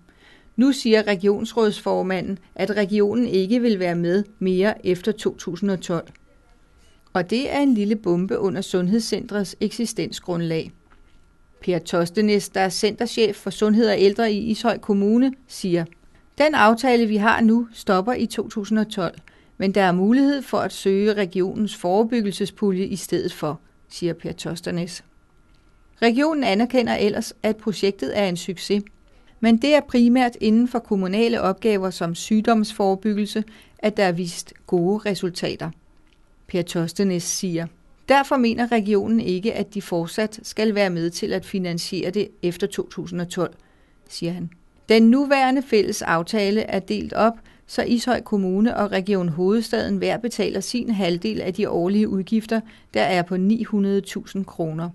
Nu siger regionsrådsformanden, at regionen ikke vil være med mere efter 2012. Og det er en lille bombe under Sundhedscentrets eksistensgrundlag. Per Tostenes, der er centerchef for Sundhed og Ældre i Ishøj Kommune, siger, den aftale, vi har nu, stopper i 2012, men der er mulighed for at søge regionens forebyggelsespulje i stedet for, siger Per Tostenes. Regionen anerkender ellers, at projektet er en succes, men det er primært inden for kommunale opgaver som sygdomsforebyggelse, at der er vist gode resultater. Per Tostenes siger, Derfor mener regionen ikke, at de fortsat skal være med til at finansiere det efter 2012, siger han. Den nuværende fælles aftale er delt op, så Ishøj Kommune og Region Hovedstaden hver betaler sin halvdel af de årlige udgifter, der er på 900.000 kroner.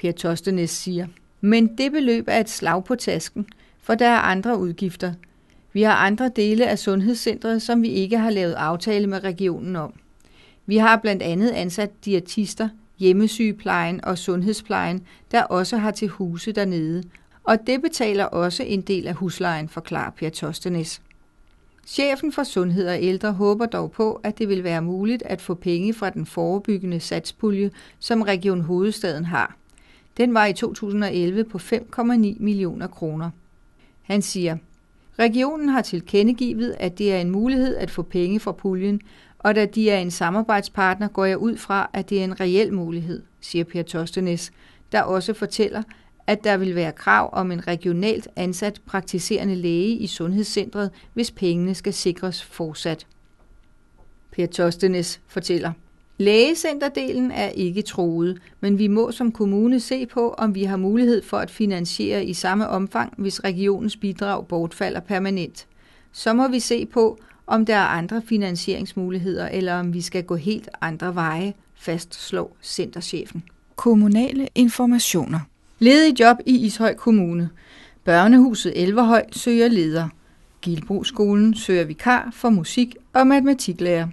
Per Tostenes siger, men det beløb er et slag på tasken, for der er andre udgifter. Vi har andre dele af sundhedscentret, som vi ikke har lavet aftale med regionen om. Vi har blandt andet ansat diætister, hjemmesygeplejen og sundhedsplejen, der også har til huse dernede, og det betaler også en del af huslejen, forklarer Per Tostenes. Chefen for Sundhed og Ældre håber dog på, at det vil være muligt at få penge fra den forebyggende satspulje, som Region Hovedstaden har. Den var i 2011 på 5,9 millioner kroner. Han siger, Regionen har tilkendegivet, at det er en mulighed at få penge fra puljen, og da de er en samarbejdspartner, går jeg ud fra, at det er en reel mulighed, siger Per Tostenes, der også fortæller, at der vil være krav om en regionalt ansat praktiserende læge i sundhedscentret, hvis pengene skal sikres fortsat. Per Tostenes fortæller, Lægecenterdelen er ikke troet, men vi må som kommune se på, om vi har mulighed for at finansiere i samme omfang, hvis regionens bidrag bortfalder permanent. Så må vi se på, om der er andre finansieringsmuligheder, eller om vi skal gå helt andre veje, fastslår centerchefen. Kommunale informationer. Ledig job i Ishøj Kommune. Børnehuset Elverhøj søger leder. Skolen søger vikar for musik- og matematiklærer.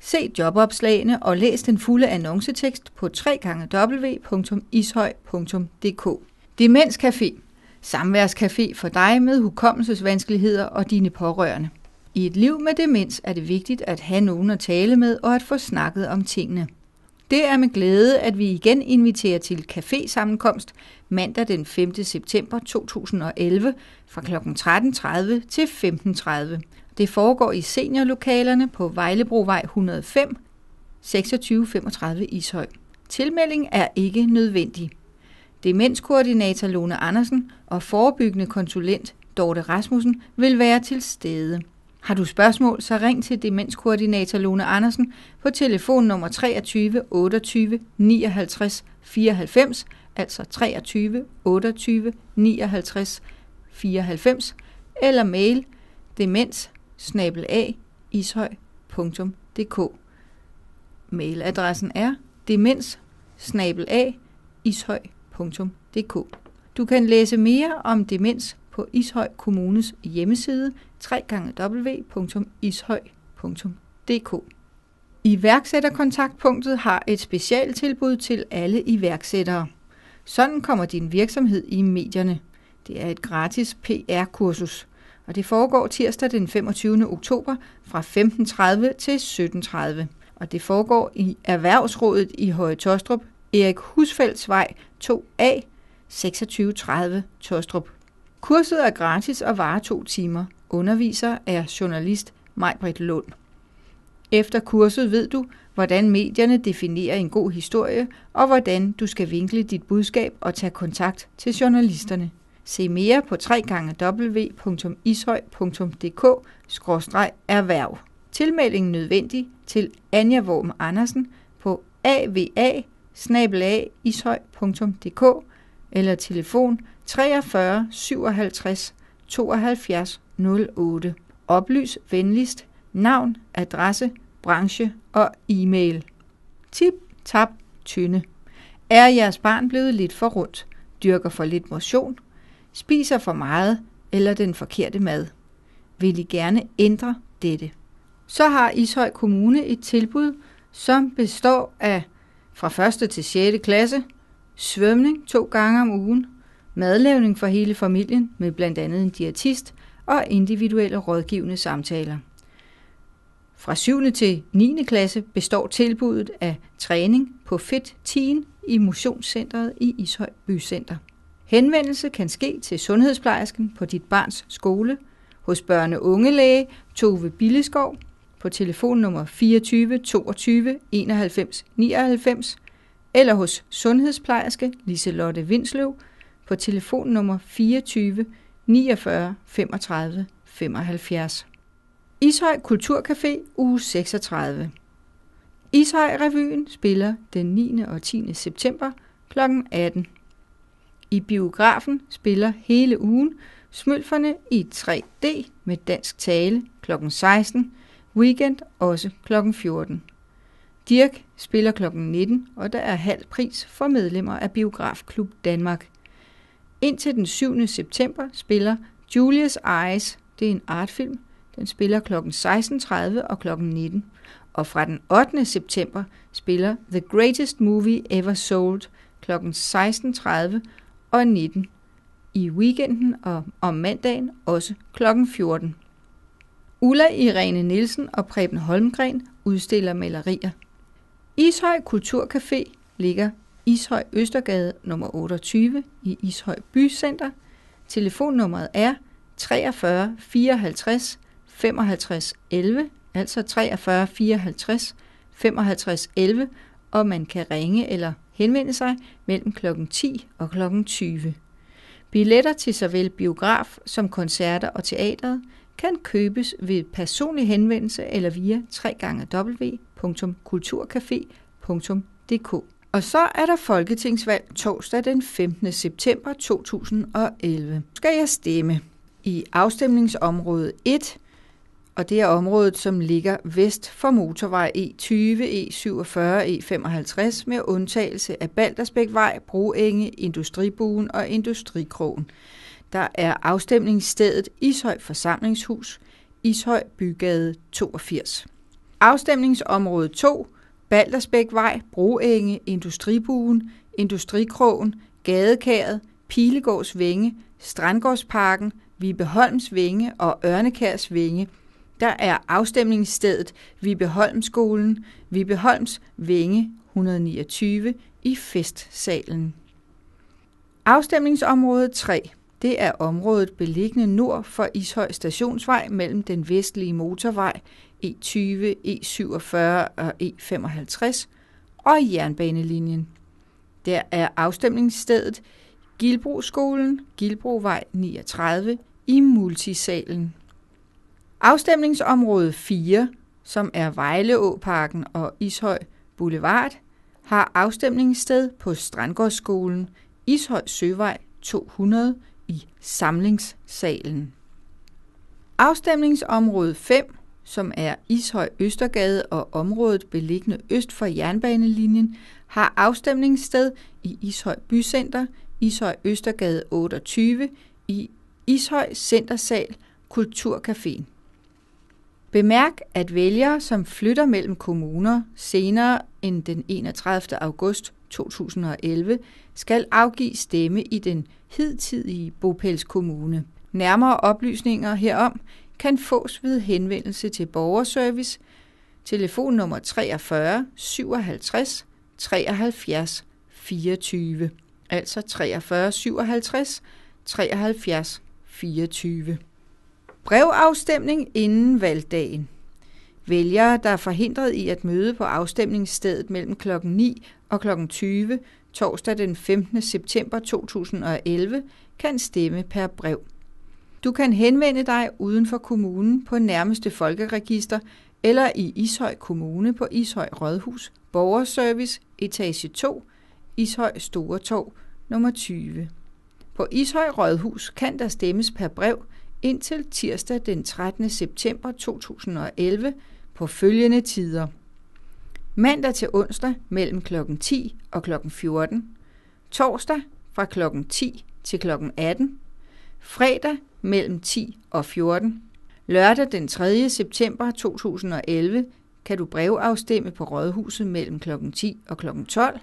Se jobopslagene og læs den fulde annoncetekst på www.ishøj.dk. Demenscafé. Samværscafé for dig med hukommelsesvanskeligheder og dine pårørende. I et liv med demens er det vigtigt at have nogen at tale med og at få snakket om tingene. Det er med glæde, at vi igen inviterer til café-sammenkomst mandag den 5. september 2011 fra kl. 13.30 til 15.30. Det foregår i seniorlokalerne på Vejlebrovej 105, 2635 Ishøj. Tilmelding er ikke nødvendig. Demenskoordinator Lone Andersen og forebyggende konsulent Dorte Rasmussen vil være til stede. Har du spørgsmål, så ring til demenskoordinator Lone Andersen på telefonnummer 23 28 59 94, altså 23 28 59 94, eller mail demens ishøj.dk. Mailadressen er demens ishøj.dk. Du kan læse mere om demens på Ishøj Kommunes hjemmeside – www.ishøj.dk. Iværksætterkontaktpunktet har et specialtilbud til alle iværksættere. Sådan kommer din virksomhed i medierne. Det er et gratis PR-kursus, og det foregår tirsdag den 25. oktober fra 15.30 til 17.30. Og det foregår i Erhvervsrådet i Høje Tostrup, Erik Husfeldsvej 2A, 2630 Tostrup. Kurset er gratis og varer to timer. Underviser er journalist Majbrit Lund. Efter kurset ved du, hvordan medierne definerer en god historie, og hvordan du skal vinkle dit budskab og tage kontakt til journalisterne. Se mere på www.ishøj.dk-erhverv. Tilmelding nødvendig til Anja Vorm Andersen på ava eller telefon 43 57 72 08. Oplys venligst navn, adresse, branche og e-mail. Tip, tap, tynde. Er jeres barn blevet lidt for rundt? Dyrker for lidt motion? Spiser for meget eller den forkerte mad? Vil I gerne ændre dette? Så har Ishøj Kommune et tilbud, som består af fra 1. til 6. klasse, svømning to gange om ugen, madlavning for hele familien med blandt andet en diætist – og individuelle rådgivende samtaler. Fra 7. til 9. klasse består tilbuddet af træning på Fit Teen i Motionscentret i Ishøj Bycenter. Henvendelse kan ske til sundhedsplejersken på dit barns skole, hos børne- og ungelæge Tove Billeskov på telefonnummer 24 22 91 99 eller hos sundhedsplejerske Liselotte Vindsløv på telefonnummer 24 49 35 75. Ishøj Kulturcafé uge 36. Ishøj-revyen spiller den 9. og 10. september kl. 18. I biografen spiller hele ugen Smølferne i 3D med dansk tale kl. 16, weekend også kl. 14. Dirk spiller kl. 19, og der er halv pris for medlemmer af Biografklub Danmark. Indtil den 7. september spiller Julius Eyes, det er en artfilm, den spiller kl. 16.30 og kl. 19. Og fra den 8. september spiller The Greatest Movie Ever Sold kl. 16.30 og 19. I weekenden og om mandagen også kl. 14. Ulla Irene Nielsen og Preben Holmgren udstiller malerier. Ishøj Kulturcafé ligger Ishøj Østergade nummer 28 i Ishøj Bycenter. Telefonnummeret er 43 54 55 11, altså 43 54 55 11, og man kan ringe eller henvende sig mellem kl. 10 og kl. 20. Billetter til såvel biograf som koncerter og teateret kan købes ved personlig henvendelse eller via www.kulturcafé.dk. Og så er der folketingsvalg torsdag den 15. september 2011. Nu skal jeg stemme i afstemningsområde 1, og det er området, som ligger vest for motorvej E20, E47, E55 med undtagelse af Baldersbækvej, Broenge, Industribuen og Industrikrogen. Der er afstemningsstedet Ishøj Forsamlingshus, Ishøj Bygade 82. Afstemningsområde 2 Baldersbækvej, Broenge, Industribuen, Industrikrogen, Gadekæret, Pilegårds Vænge, Strandgårdsparken, Vibeholms og Ørnekærs Der er afstemningsstedet Vibeholmskolen, Vibeholms 129 i Festsalen. Afstemningsområde 3. Det er området beliggende nord for Ishøj Stationsvej mellem den vestlige motorvej E20, E47 og E55 og jernbanelinjen. Der er afstemningsstedet Gilbroskolen, Gilbrovej 39 i Multisalen. Afstemningsområde 4, som er Vejleåparken og Ishøj Boulevard, har afstemningssted på Strandgårdsskolen, Ishøj Søvej 200 i Samlingssalen. Afstemningsområde 5 som er Ishøj Østergade og området beliggende øst for jernbanelinjen, har afstemningssted i Ishøj Bycenter, Ishøj Østergade 28, i Ishøj Centersal, Kulturcaféen. Bemærk, at vælgere, som flytter mellem kommuner senere end den 31. august 2011, skal afgive stemme i den hidtidige bopælskommune. Nærmere oplysninger herom kan fås ved henvendelse til borgerservice telefonnummer 43 57 73 24, altså 43 57 73 24. Brevafstemning inden valgdagen. Vælgere, der er forhindret i at møde på afstemningsstedet mellem kl. 9 og kl. 20 torsdag den 15. september 2011, kan stemme per brev. Du kan henvende dig uden for kommunen på nærmeste folkeregister eller i Ishøj Kommune på Ishøj Rådhus, Borgerservice, etage 2, Ishøj Store Torv, nummer 20. På Ishøj Rådhus kan der stemmes per brev indtil tirsdag den 13. september 2011 på følgende tider. Mandag til onsdag mellem kl. 10 og kl. 14. Torsdag fra kl. 10 til kl. 18. Fredag mellem 10 og 14. Lørdag den 3. september 2011 kan du brevafstemme på Rådhuset mellem kl. 10 og kl. 12.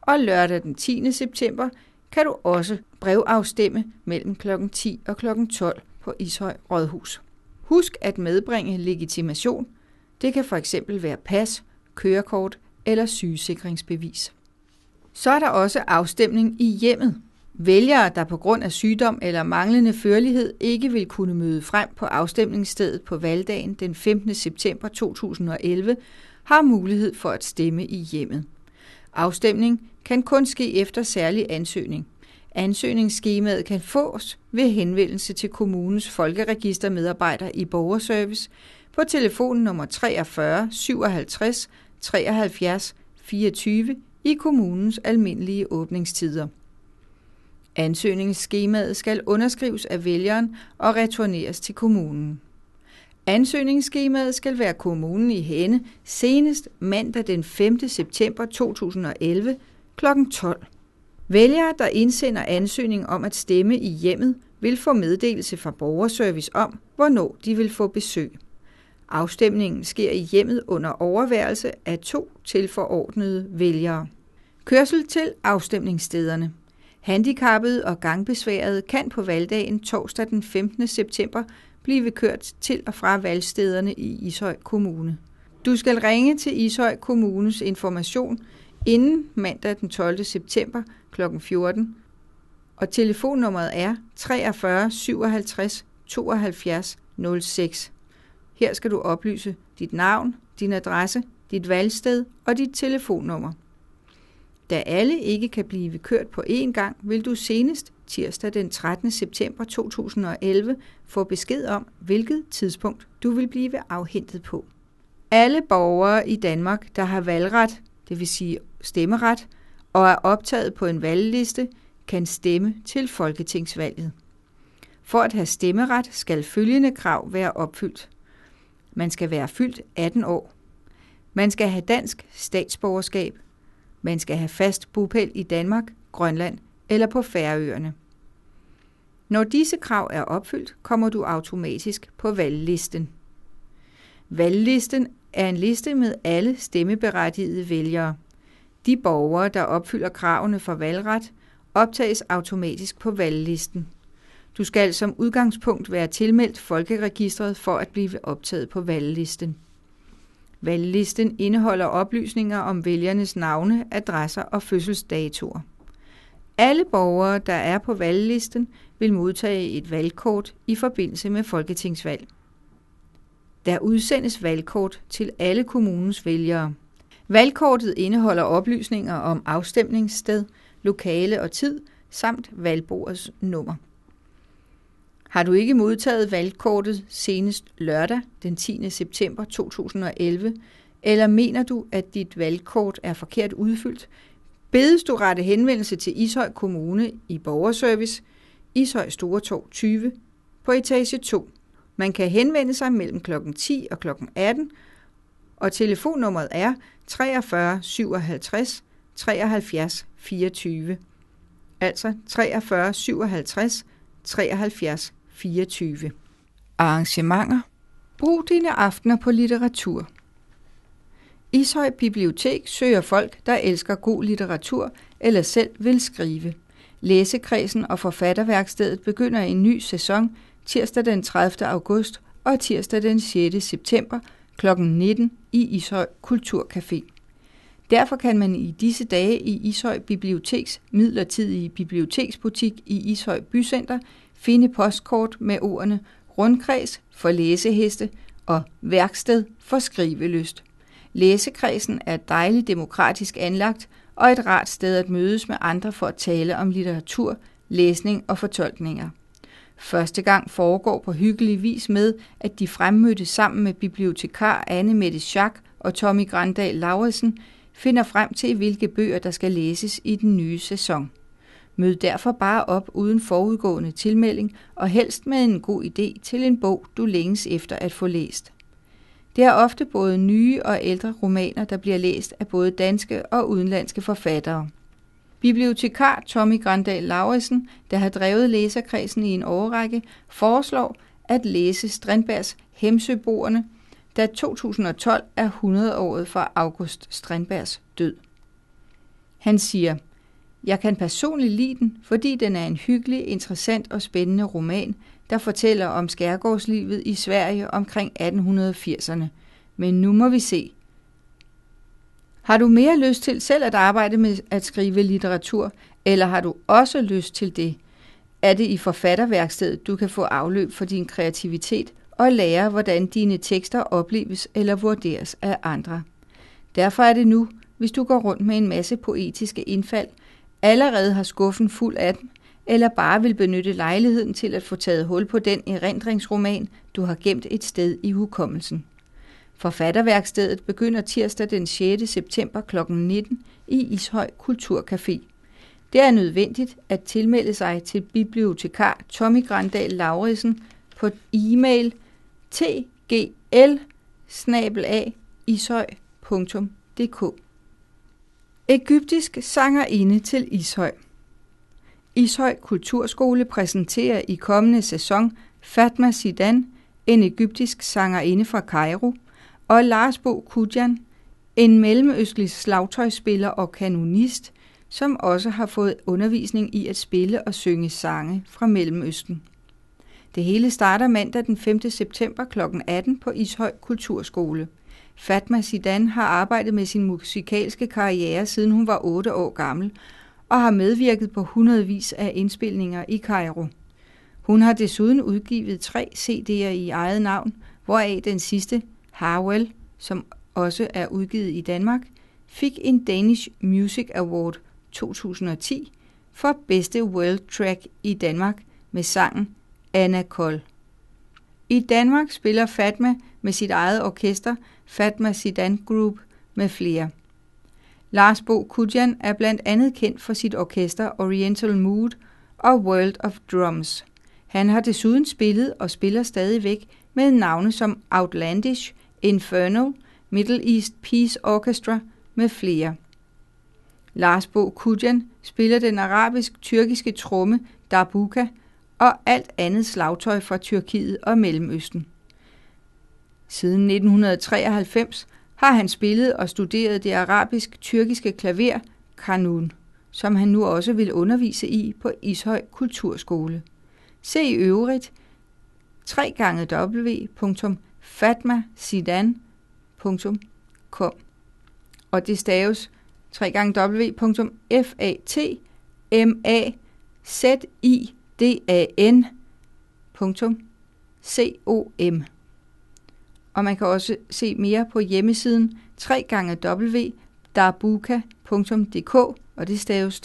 Og lørdag den 10. september kan du også brevafstemme mellem kl. 10 og kl. 12 på Ishøj Rådhus. Husk at medbringe legitimation. Det kan for eksempel være pas, kørekort eller sygesikringsbevis. Så er der også afstemning i hjemmet. Vælgere, der på grund af sygdom eller manglende førlighed ikke vil kunne møde frem på afstemningsstedet på valgdagen den 15. september 2011, har mulighed for at stemme i hjemmet. Afstemning kan kun ske efter særlig ansøgning. Ansøgningsskemaet kan fås ved henvendelse til kommunens folkeregistermedarbejder i borgerservice på telefon nummer 43 57 73 24 i kommunens almindelige åbningstider. Ansøgningsskemaet skal underskrives af vælgeren og returneres til kommunen. Ansøgningsskemaet skal være kommunen i hænde senest mandag den 5. september 2011 kl. 12. Vælgere, der indsender ansøgning om at stemme i hjemmet, vil få meddelelse fra borgerservice om, hvornår de vil få besøg. Afstemningen sker i hjemmet under overværelse af to tilforordnede vælgere. Kørsel til afstemningsstederne. Handicappede og gangbesværede kan på valgdagen torsdag den 15. september blive kørt til og fra valgstederne i Ishøj Kommune. Du skal ringe til Ishøj Kommunes information inden mandag den 12. september kl. 14, og telefonnummeret er 43 57 72 06. Her skal du oplyse dit navn, din adresse, dit valgsted og dit telefonnummer. Da alle ikke kan blive kørt på én gang, vil du senest tirsdag den 13. september 2011 få besked om, hvilket tidspunkt du vil blive afhentet på. Alle borgere i Danmark, der har valgret, det vil sige stemmeret, og er optaget på en valgliste, kan stemme til folketingsvalget. For at have stemmeret skal følgende krav være opfyldt. Man skal være fyldt 18 år. Man skal have dansk statsborgerskab man skal have fast bopæl i Danmark, Grønland eller på Færøerne. Når disse krav er opfyldt, kommer du automatisk på valglisten. Valglisten er en liste med alle stemmeberettigede vælgere. De borgere, der opfylder kravene for valgret, optages automatisk på valglisten. Du skal som udgangspunkt være tilmeldt folkeregistret for at blive optaget på valglisten. Valglisten indeholder oplysninger om vælgernes navne, adresser og fødselsdatoer. Alle borgere, der er på valglisten, vil modtage et valgkort i forbindelse med folketingsvalg. Der udsendes valgkort til alle kommunens vælgere. Valgkortet indeholder oplysninger om afstemningssted, lokale og tid samt valgbordets nummer. Har du ikke modtaget valgkortet senest lørdag den 10. september 2011, eller mener du, at dit valgkort er forkert udfyldt, bedes du rette henvendelse til Ishøj Kommune i Borgerservice, Ishøj Storetorv 20, på etage 2. Man kan henvende sig mellem kl. 10 og kl. 18, og telefonnummeret er 43 57 73 24. Altså 43 57 73 24. Arrangementer. Brug dine aftener på litteratur. Ishøj Bibliotek søger folk, der elsker god litteratur eller selv vil skrive. Læsekredsen og forfatterværkstedet begynder en ny sæson tirsdag den 30. august og tirsdag den 6. september kl. 19 i Ishøj Kulturcafé. Derfor kan man i disse dage i Ishøj Biblioteks midlertidige biblioteksbutik i Ishøj Bycenter fine postkort med ordene rundkreds for læseheste og værksted for skrivelyst. Læsekredsen er dejligt demokratisk anlagt og et rart sted at mødes med andre for at tale om litteratur, læsning og fortolkninger. Første gang foregår på hyggelig vis med, at de fremmødte sammen med bibliotekar Anne Mette Schack og Tommy Grandal Lauritsen finder frem til, hvilke bøger der skal læses i den nye sæson. Mød derfor bare op uden forudgående tilmelding og helst med en god idé til en bog, du længes efter at få læst. Det er ofte både nye og ældre romaner, der bliver læst af både danske og udenlandske forfattere. Bibliotekar Tommy Grandal Lauritsen, der har drevet læserkredsen i en årrække, foreslår at læse Strindbergs Hemsøboerne, da 2012 er 100-året for August Strindbergs død. Han siger, jeg kan personligt lide den, fordi den er en hyggelig, interessant og spændende roman, der fortæller om skærgårdslivet i Sverige omkring 1880'erne. Men nu må vi se. Har du mere lyst til selv at arbejde med at skrive litteratur, eller har du også lyst til det? Er det i forfatterværkstedet, du kan få afløb for din kreativitet og lære, hvordan dine tekster opleves eller vurderes af andre. Derfor er det nu, hvis du går rundt med en masse poetiske indfald – allerede har skuffen fuld af dem, eller bare vil benytte lejligheden til at få taget hul på den erindringsroman, du har gemt et sted i hukommelsen. Forfatterværkstedet begynder tirsdag den 6. september kl. 19 i Ishøj Kulturcafé. Det er nødvendigt at tilmelde sig til bibliotekar Tommy Grandal Lauridsen på e-mail tgl Ægyptisk sangerinde til Ishøj. Ishøj Kulturskole præsenterer i kommende sæson Fatma Sidan, en ægyptisk sangerinde fra Kairo, og Lars Bo Kudjan, en mellemøstlig slagtøjspiller og kanonist, som også har fået undervisning i at spille og synge sange fra Mellemøsten. Det hele starter mandag den 5. september kl. 18 på Ishøj Kulturskole. Fatma Sidan har arbejdet med sin musikalske karriere siden hun var 8 år gammel og har medvirket på hundredvis af indspilninger i Cairo. Hun har desuden udgivet tre CD'er i eget navn, hvoraf den sidste, Harwell, som også er udgivet i Danmark, fik en Danish Music Award 2010 for bedste world track i Danmark med sangen Anna Kold. I Danmark spiller Fatma med sit eget orkester – Fatma Sidan Group med flere. Lars Bo Kudjan er blandt andet kendt for sit orkester Oriental Mood og World of Drums. Han har desuden spillet og spiller stadigvæk med navne som Outlandish, Inferno, Middle East Peace Orchestra med flere. Lars Bo Kudjan spiller den arabisk-tyrkiske tromme darbuka og alt andet slagtøj fra Tyrkiet og Mellemøsten. Siden 1993 har han spillet og studeret det arabisk-tyrkiske klaver kanun, som han nu også vil undervise i på Ishøj Kulturskole. Se i øvrigt www.fatmasidan.com og det staves www.fatmazidan.com og man kan også se mere på hjemmesiden www.darbuka.dk, og det staves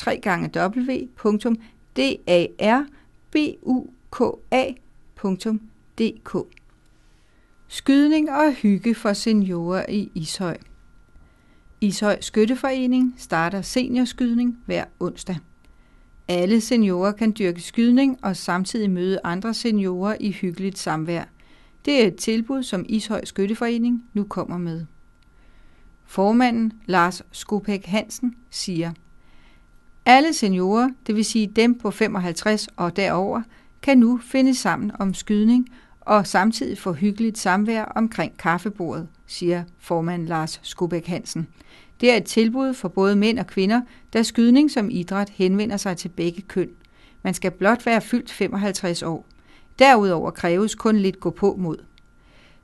www.darbuka.dk. Skydning og hygge for seniorer i Ishøj. Ishøj Skytteforening starter seniorskydning hver onsdag. Alle seniorer kan dyrke skydning og samtidig møde andre seniorer i hyggeligt samvær – det er et tilbud, som Ishøj Skytteforening nu kommer med. Formanden, Lars Skopæk Hansen, siger, alle seniorer, det vil sige dem på 55 og derover, kan nu finde sammen om skydning og samtidig få hyggeligt samvær omkring kaffebordet, siger formand Lars Skubæk Hansen. Det er et tilbud for både mænd og kvinder, da skydning som idræt henvender sig til begge køn. Man skal blot være fyldt 55 år. Derudover kræves kun lidt på mod.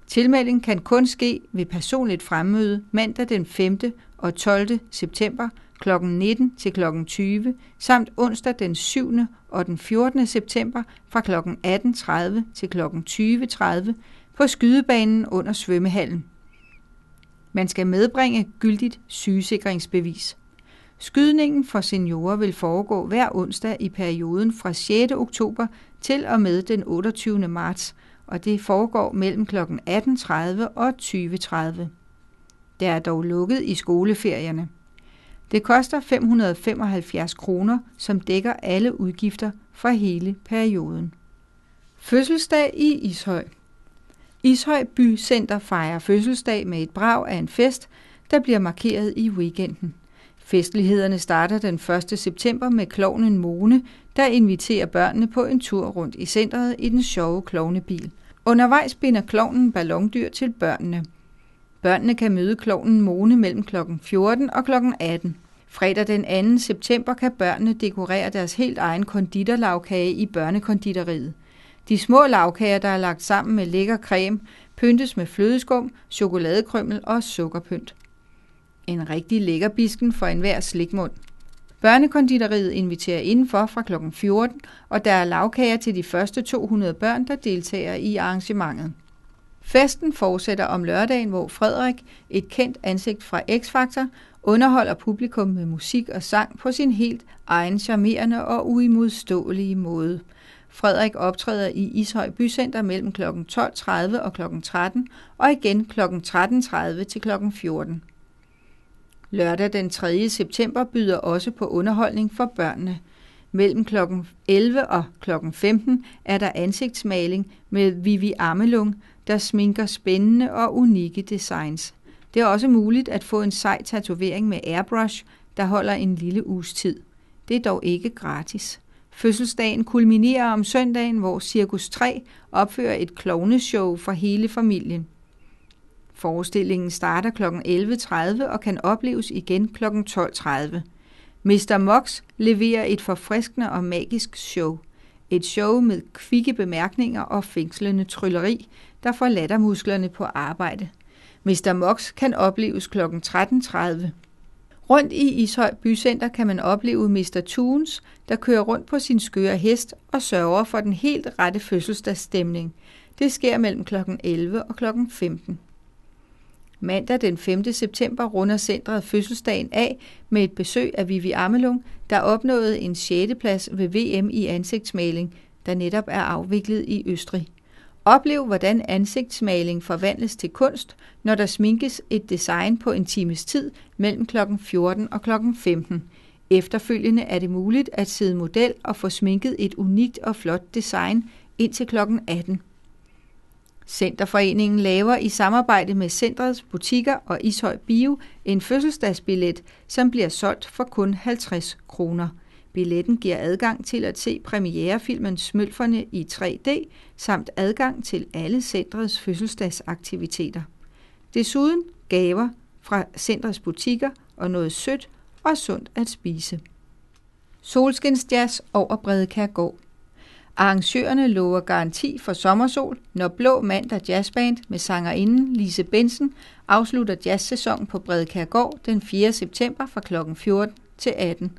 Tilmelding kan kun ske ved personligt fremmøde mandag den 5. og 12. september kl. 19 til kl. 20 samt onsdag den 7. og den 14. september fra kl. 18.30 til kl. 20.30 på skydebanen under svømmehallen. Man skal medbringe gyldigt sygesikringsbevis. Skydningen for seniorer vil foregå hver onsdag i perioden fra 6. oktober til og med den 28. marts, og det foregår mellem kl. 18.30 og 20.30. Der er dog lukket i skoleferierne. Det koster 575 kroner, som dækker alle udgifter for hele perioden. Fødselsdag i Ishøj Ishøj Bycenter fejrer fødselsdag med et brag af en fest, der bliver markeret i weekenden. Festlighederne starter den 1. september med klovnen Mone, der inviterer børnene på en tur rundt i centret i den sjove klovnebil. Undervejs binder klovnen ballondyr til børnene. Børnene kan møde klovnen Mone mellem kl. 14 og kl. 18. Fredag den 2. september kan børnene dekorere deres helt egen konditorlavkage i børnekonditoriet. De små lavkager, der er lagt sammen med lækker creme, pyntes med flødeskum, chokoladekrymmel og sukkerpynt. En rigtig lækker bisken for enhver slikmund. Børnekonditoriet inviterer indenfor fra kl. 14, og der er lavkager til de første 200 børn, der deltager i arrangementet. Festen fortsætter om lørdagen, hvor Frederik, et kendt ansigt fra X-Factor, underholder publikum med musik og sang på sin helt egen charmerende og uimodståelige måde. Frederik optræder i Ishøj Bycenter mellem kl. 12.30 og kl. 13, og igen kl. 13.30 til kl. 14. Lørdag den 3. september byder også på underholdning for børnene. Mellem kl. 11 og kl. 15 er der ansigtsmaling med Vivi Amelung, der sminker spændende og unikke designs. Det er også muligt at få en sej tatovering med airbrush, der holder en lille uges tid. Det er dog ikke gratis. Fødselsdagen kulminerer om søndagen, hvor Cirkus 3 opfører et klovneshow for hele familien. Forestillingen starter kl. 11.30 og kan opleves igen kl. 12.30. Mr. Mox leverer et forfriskende og magisk show. Et show med kvikke bemærkninger og fængslende trylleri, der får lattermusklerne på arbejde. Mr. Mox kan opleves kl. 13.30. Rundt i Ishøj Bycenter kan man opleve Mr. Tunes, der kører rundt på sin skøre hest og sørger for den helt rette fødselsdagsstemning. Det sker mellem kl. 11 og kl. 15. Mandag den 5. september runder centret fødselsdagen af med et besøg af Vivi Amelung, der opnåede en 6. plads ved VM i ansigtsmaling, der netop er afviklet i Østrig. Oplev, hvordan ansigtsmaling forvandles til kunst, når der sminkes et design på en times tid mellem kl. 14 og kl. 15. Efterfølgende er det muligt at sidde model og få sminket et unikt og flot design indtil kl. 18. Centerforeningen laver i samarbejde med centrets butikker og Ishøj Bio en fødselsdagsbillet, som bliver solgt for kun 50 kroner. Billetten giver adgang til at se premierefilmen Smølferne i 3D, samt adgang til alle centrets fødselsdagsaktiviteter. Desuden gaver fra centrets butikker og noget sødt og sundt at spise. Solskins Jazz over Bredekærgård. Arrangørerne lover garanti for sommersol, når Blå Mandag Jazzband med sangerinden Lise Bensen afslutter jazzsæsonen på Bredkærgård den 4. september fra kl. 14 til 18.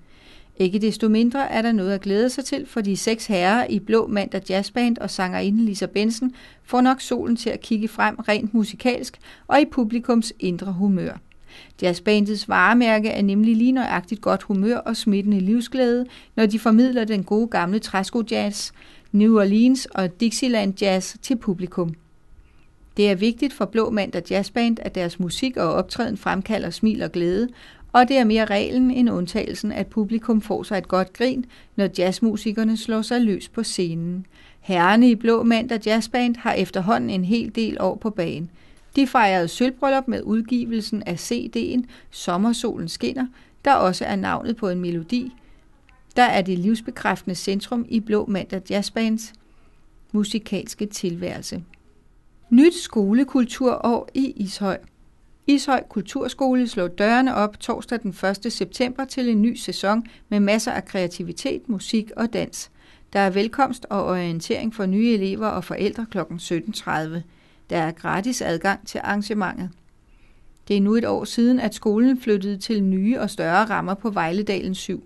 Ikke desto mindre er der noget at glæde sig til, for de seks herrer i Blå Mandag Jazzband og sangerinden Lisa Bensen får nok solen til at kigge frem rent musikalsk og i publikums indre humør. Jazzbandets varemærke er nemlig lige nøjagtigt godt humør og smittende livsglæde, når de formidler den gode gamle træsko-jazz, New Orleans og Dixieland-jazz til publikum. Det er vigtigt for Blå og Jazzband, at deres musik og optræden fremkalder smil og glæde, og det er mere reglen end undtagelsen, at publikum får sig et godt grin, når jazzmusikerne slår sig løs på scenen. Herrene i Blå og Jazzband har efterhånden en hel del år på banen. De fejrede sølvbryllup med udgivelsen af CD'en Sommersolen skinner, der også er navnet på en melodi, der er det livsbekræftende centrum i Blå Mandag Jazzbands musikalske tilværelse. Nyt skolekulturår i Ishøj. Ishøj Kulturskole slår dørene op torsdag den 1. september til en ny sæson med masser af kreativitet, musik og dans. Der er velkomst og orientering for nye elever og forældre kl. 17.30. Der er gratis adgang til arrangementet. Det er nu et år siden, at skolen flyttede til nye og større rammer på Vejledalen 7.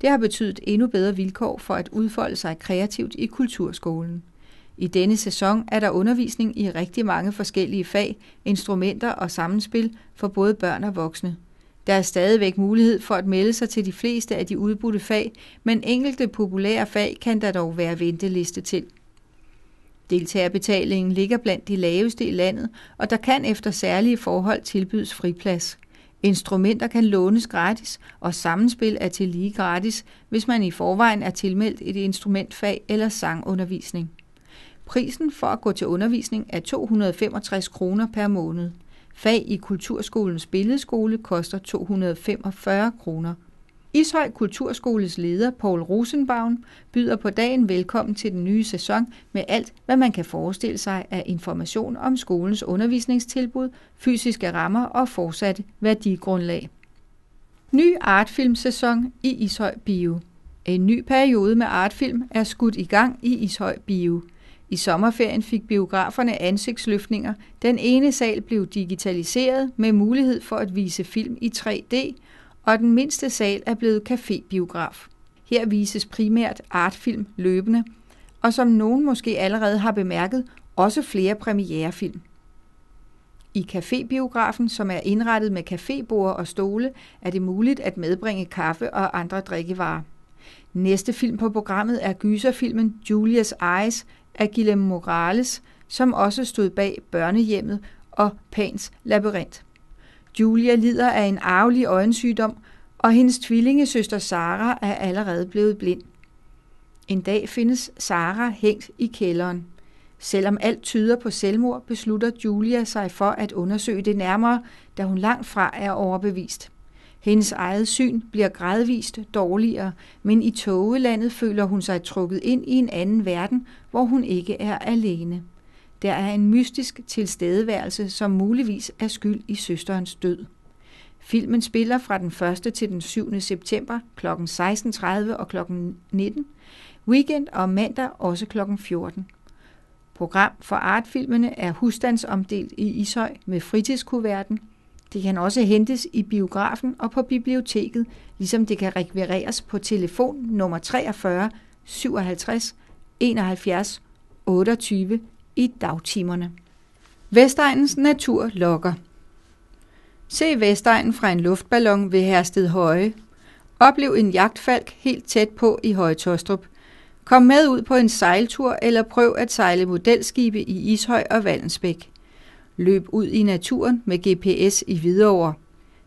Det har betydet endnu bedre vilkår for at udfolde sig kreativt i kulturskolen. I denne sæson er der undervisning i rigtig mange forskellige fag, instrumenter og sammenspil for både børn og voksne. Der er stadigvæk mulighed for at melde sig til de fleste af de udbudte fag, men enkelte populære fag kan der dog være venteliste til. Deltagerbetalingen ligger blandt de laveste i landet, og der kan efter særlige forhold tilbydes friplads. Instrumenter kan lånes gratis, og sammenspil er til lige gratis, hvis man i forvejen er tilmeldt et instrumentfag eller sangundervisning. Prisen for at gå til undervisning er 265 kroner per måned. Fag i Kulturskolens Billedskole koster 245 kroner. Ishøj Kulturskoles leder Paul Rosenbaum byder på dagen velkommen til den nye sæson med alt, hvad man kan forestille sig af information om skolens undervisningstilbud, fysiske rammer og fortsat værdigrundlag. Ny artfilmsæson i Ishøj Bio. En ny periode med artfilm er skudt i gang i Ishøj Bio. I sommerferien fik biograferne ansigtsløftninger. Den ene sal blev digitaliseret med mulighed for at vise film i 3D, og den mindste sal er blevet cafébiograf. Her vises primært artfilm løbende, og som nogen måske allerede har bemærket, også flere premierefilm. I cafébiografen, som er indrettet med cafébord og stole, er det muligt at medbringe kaffe og andre drikkevarer. Næste film på programmet er gyserfilmen Julius Eyes af Guillermo Morales, som også stod bag Børnehjemmet og Pans Labyrint. Julia lider af en arvelig øjensygdom, og hendes tvillingesøster Sara er allerede blevet blind. En dag findes Sara hængt i kælderen. Selvom alt tyder på selvmord, beslutter Julia sig for at undersøge det nærmere, da hun langt fra er overbevist. Hendes eget syn bliver gradvist dårligere, men i togelandet føler hun sig trukket ind i en anden verden, hvor hun ikke er alene. Der er en mystisk tilstedeværelse, som muligvis er skyld i søsterens død. Filmen spiller fra den 1. til den 7. september kl. 16.30 og kl. 19. Weekend og mandag også kl. 14. Program for artfilmene er husstandsomdelt i Ishøj med fritidskuverten. Det kan også hentes i biografen og på biblioteket, ligesom det kan rekvireres på telefon nummer 43 57 71 28 i dagtimerne. Vestegnens natur lokker. Se Vestegnen fra en luftballon ved Hersted Høje. Oplev en jagtfalk helt tæt på i Tostrup. Kom med ud på en sejltur eller prøv at sejle modelskibe i Ishøj og Vallensbæk. Løb ud i naturen med GPS i Hvidovre.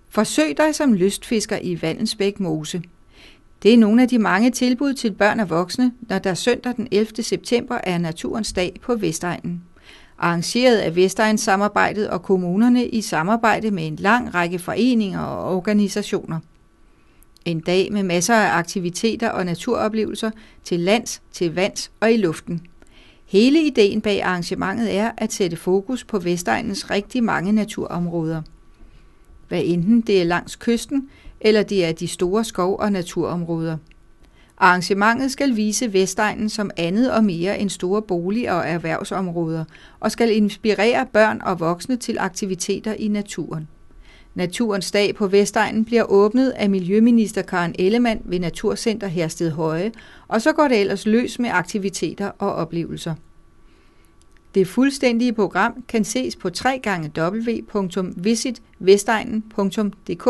Forsøg dig som lystfisker i Vallensbæk Mose. Det er nogle af de mange tilbud til børn og voksne, når der søndag den 11. september er Naturens Dag på Vestegnen. Arrangeret af Vestegns samarbejdet og kommunerne i samarbejde med en lang række foreninger og organisationer. En dag med masser af aktiviteter og naturoplevelser til lands, til vands og i luften. Hele ideen bag arrangementet er at sætte fokus på Vestegnens rigtig mange naturområder. Hvad enten det er langs kysten, eller det er de store skov- og naturområder. Arrangementet skal vise Vestegnen som andet og mere end store bolig- og erhvervsområder, og skal inspirere børn og voksne til aktiviteter i naturen. Naturens dag på Vestegnen bliver åbnet af Miljøminister Karen Ellemann ved Naturcenter Hersted Høje, og så går det ellers løs med aktiviteter og oplevelser. Det fuldstændige program kan ses på www.visitvestegnen.dk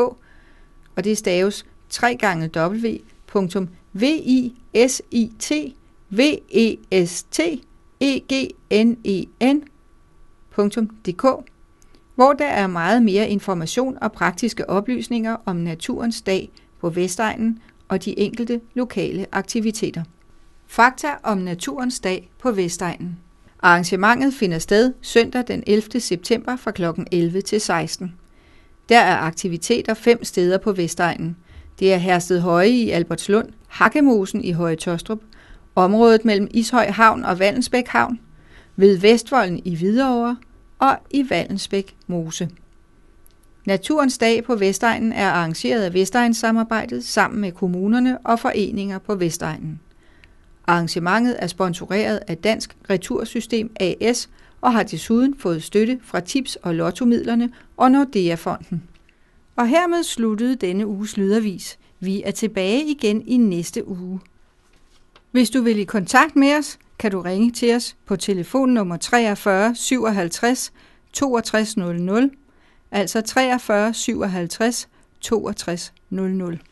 og det staves 3 gange www.visit.vestegen.dk, hvor der er meget mere information og praktiske oplysninger om Naturens Dag på Vestegnen og de enkelte lokale aktiviteter. Fakta om Naturens Dag på Vestegnen. Arrangementet finder sted søndag den 11. september fra kl. 11 til 16. Der er aktiviteter fem steder på Vestegnen. Det er Hersted Høje i Albertslund, Hakkemosen i Høje Tostrup, området mellem Ishøj Havn og Vallensbæk Havn, ved Vestvolden i Hvidovre og i Vallensbæk Mose. Naturens Dag på Vestegnen er arrangeret af samarbejdet sammen med kommunerne og foreninger på Vestegnen. Arrangementet er sponsoreret af Dansk Retursystem AS – og har desuden fået støtte fra tips- og lottomidlerne og Nordea-fonden. Og hermed sluttede denne uges lydervis. Vi er tilbage igen i næste uge. Hvis du vil i kontakt med os, kan du ringe til os på telefonnummer 43 57 6200, altså 43 57 6200.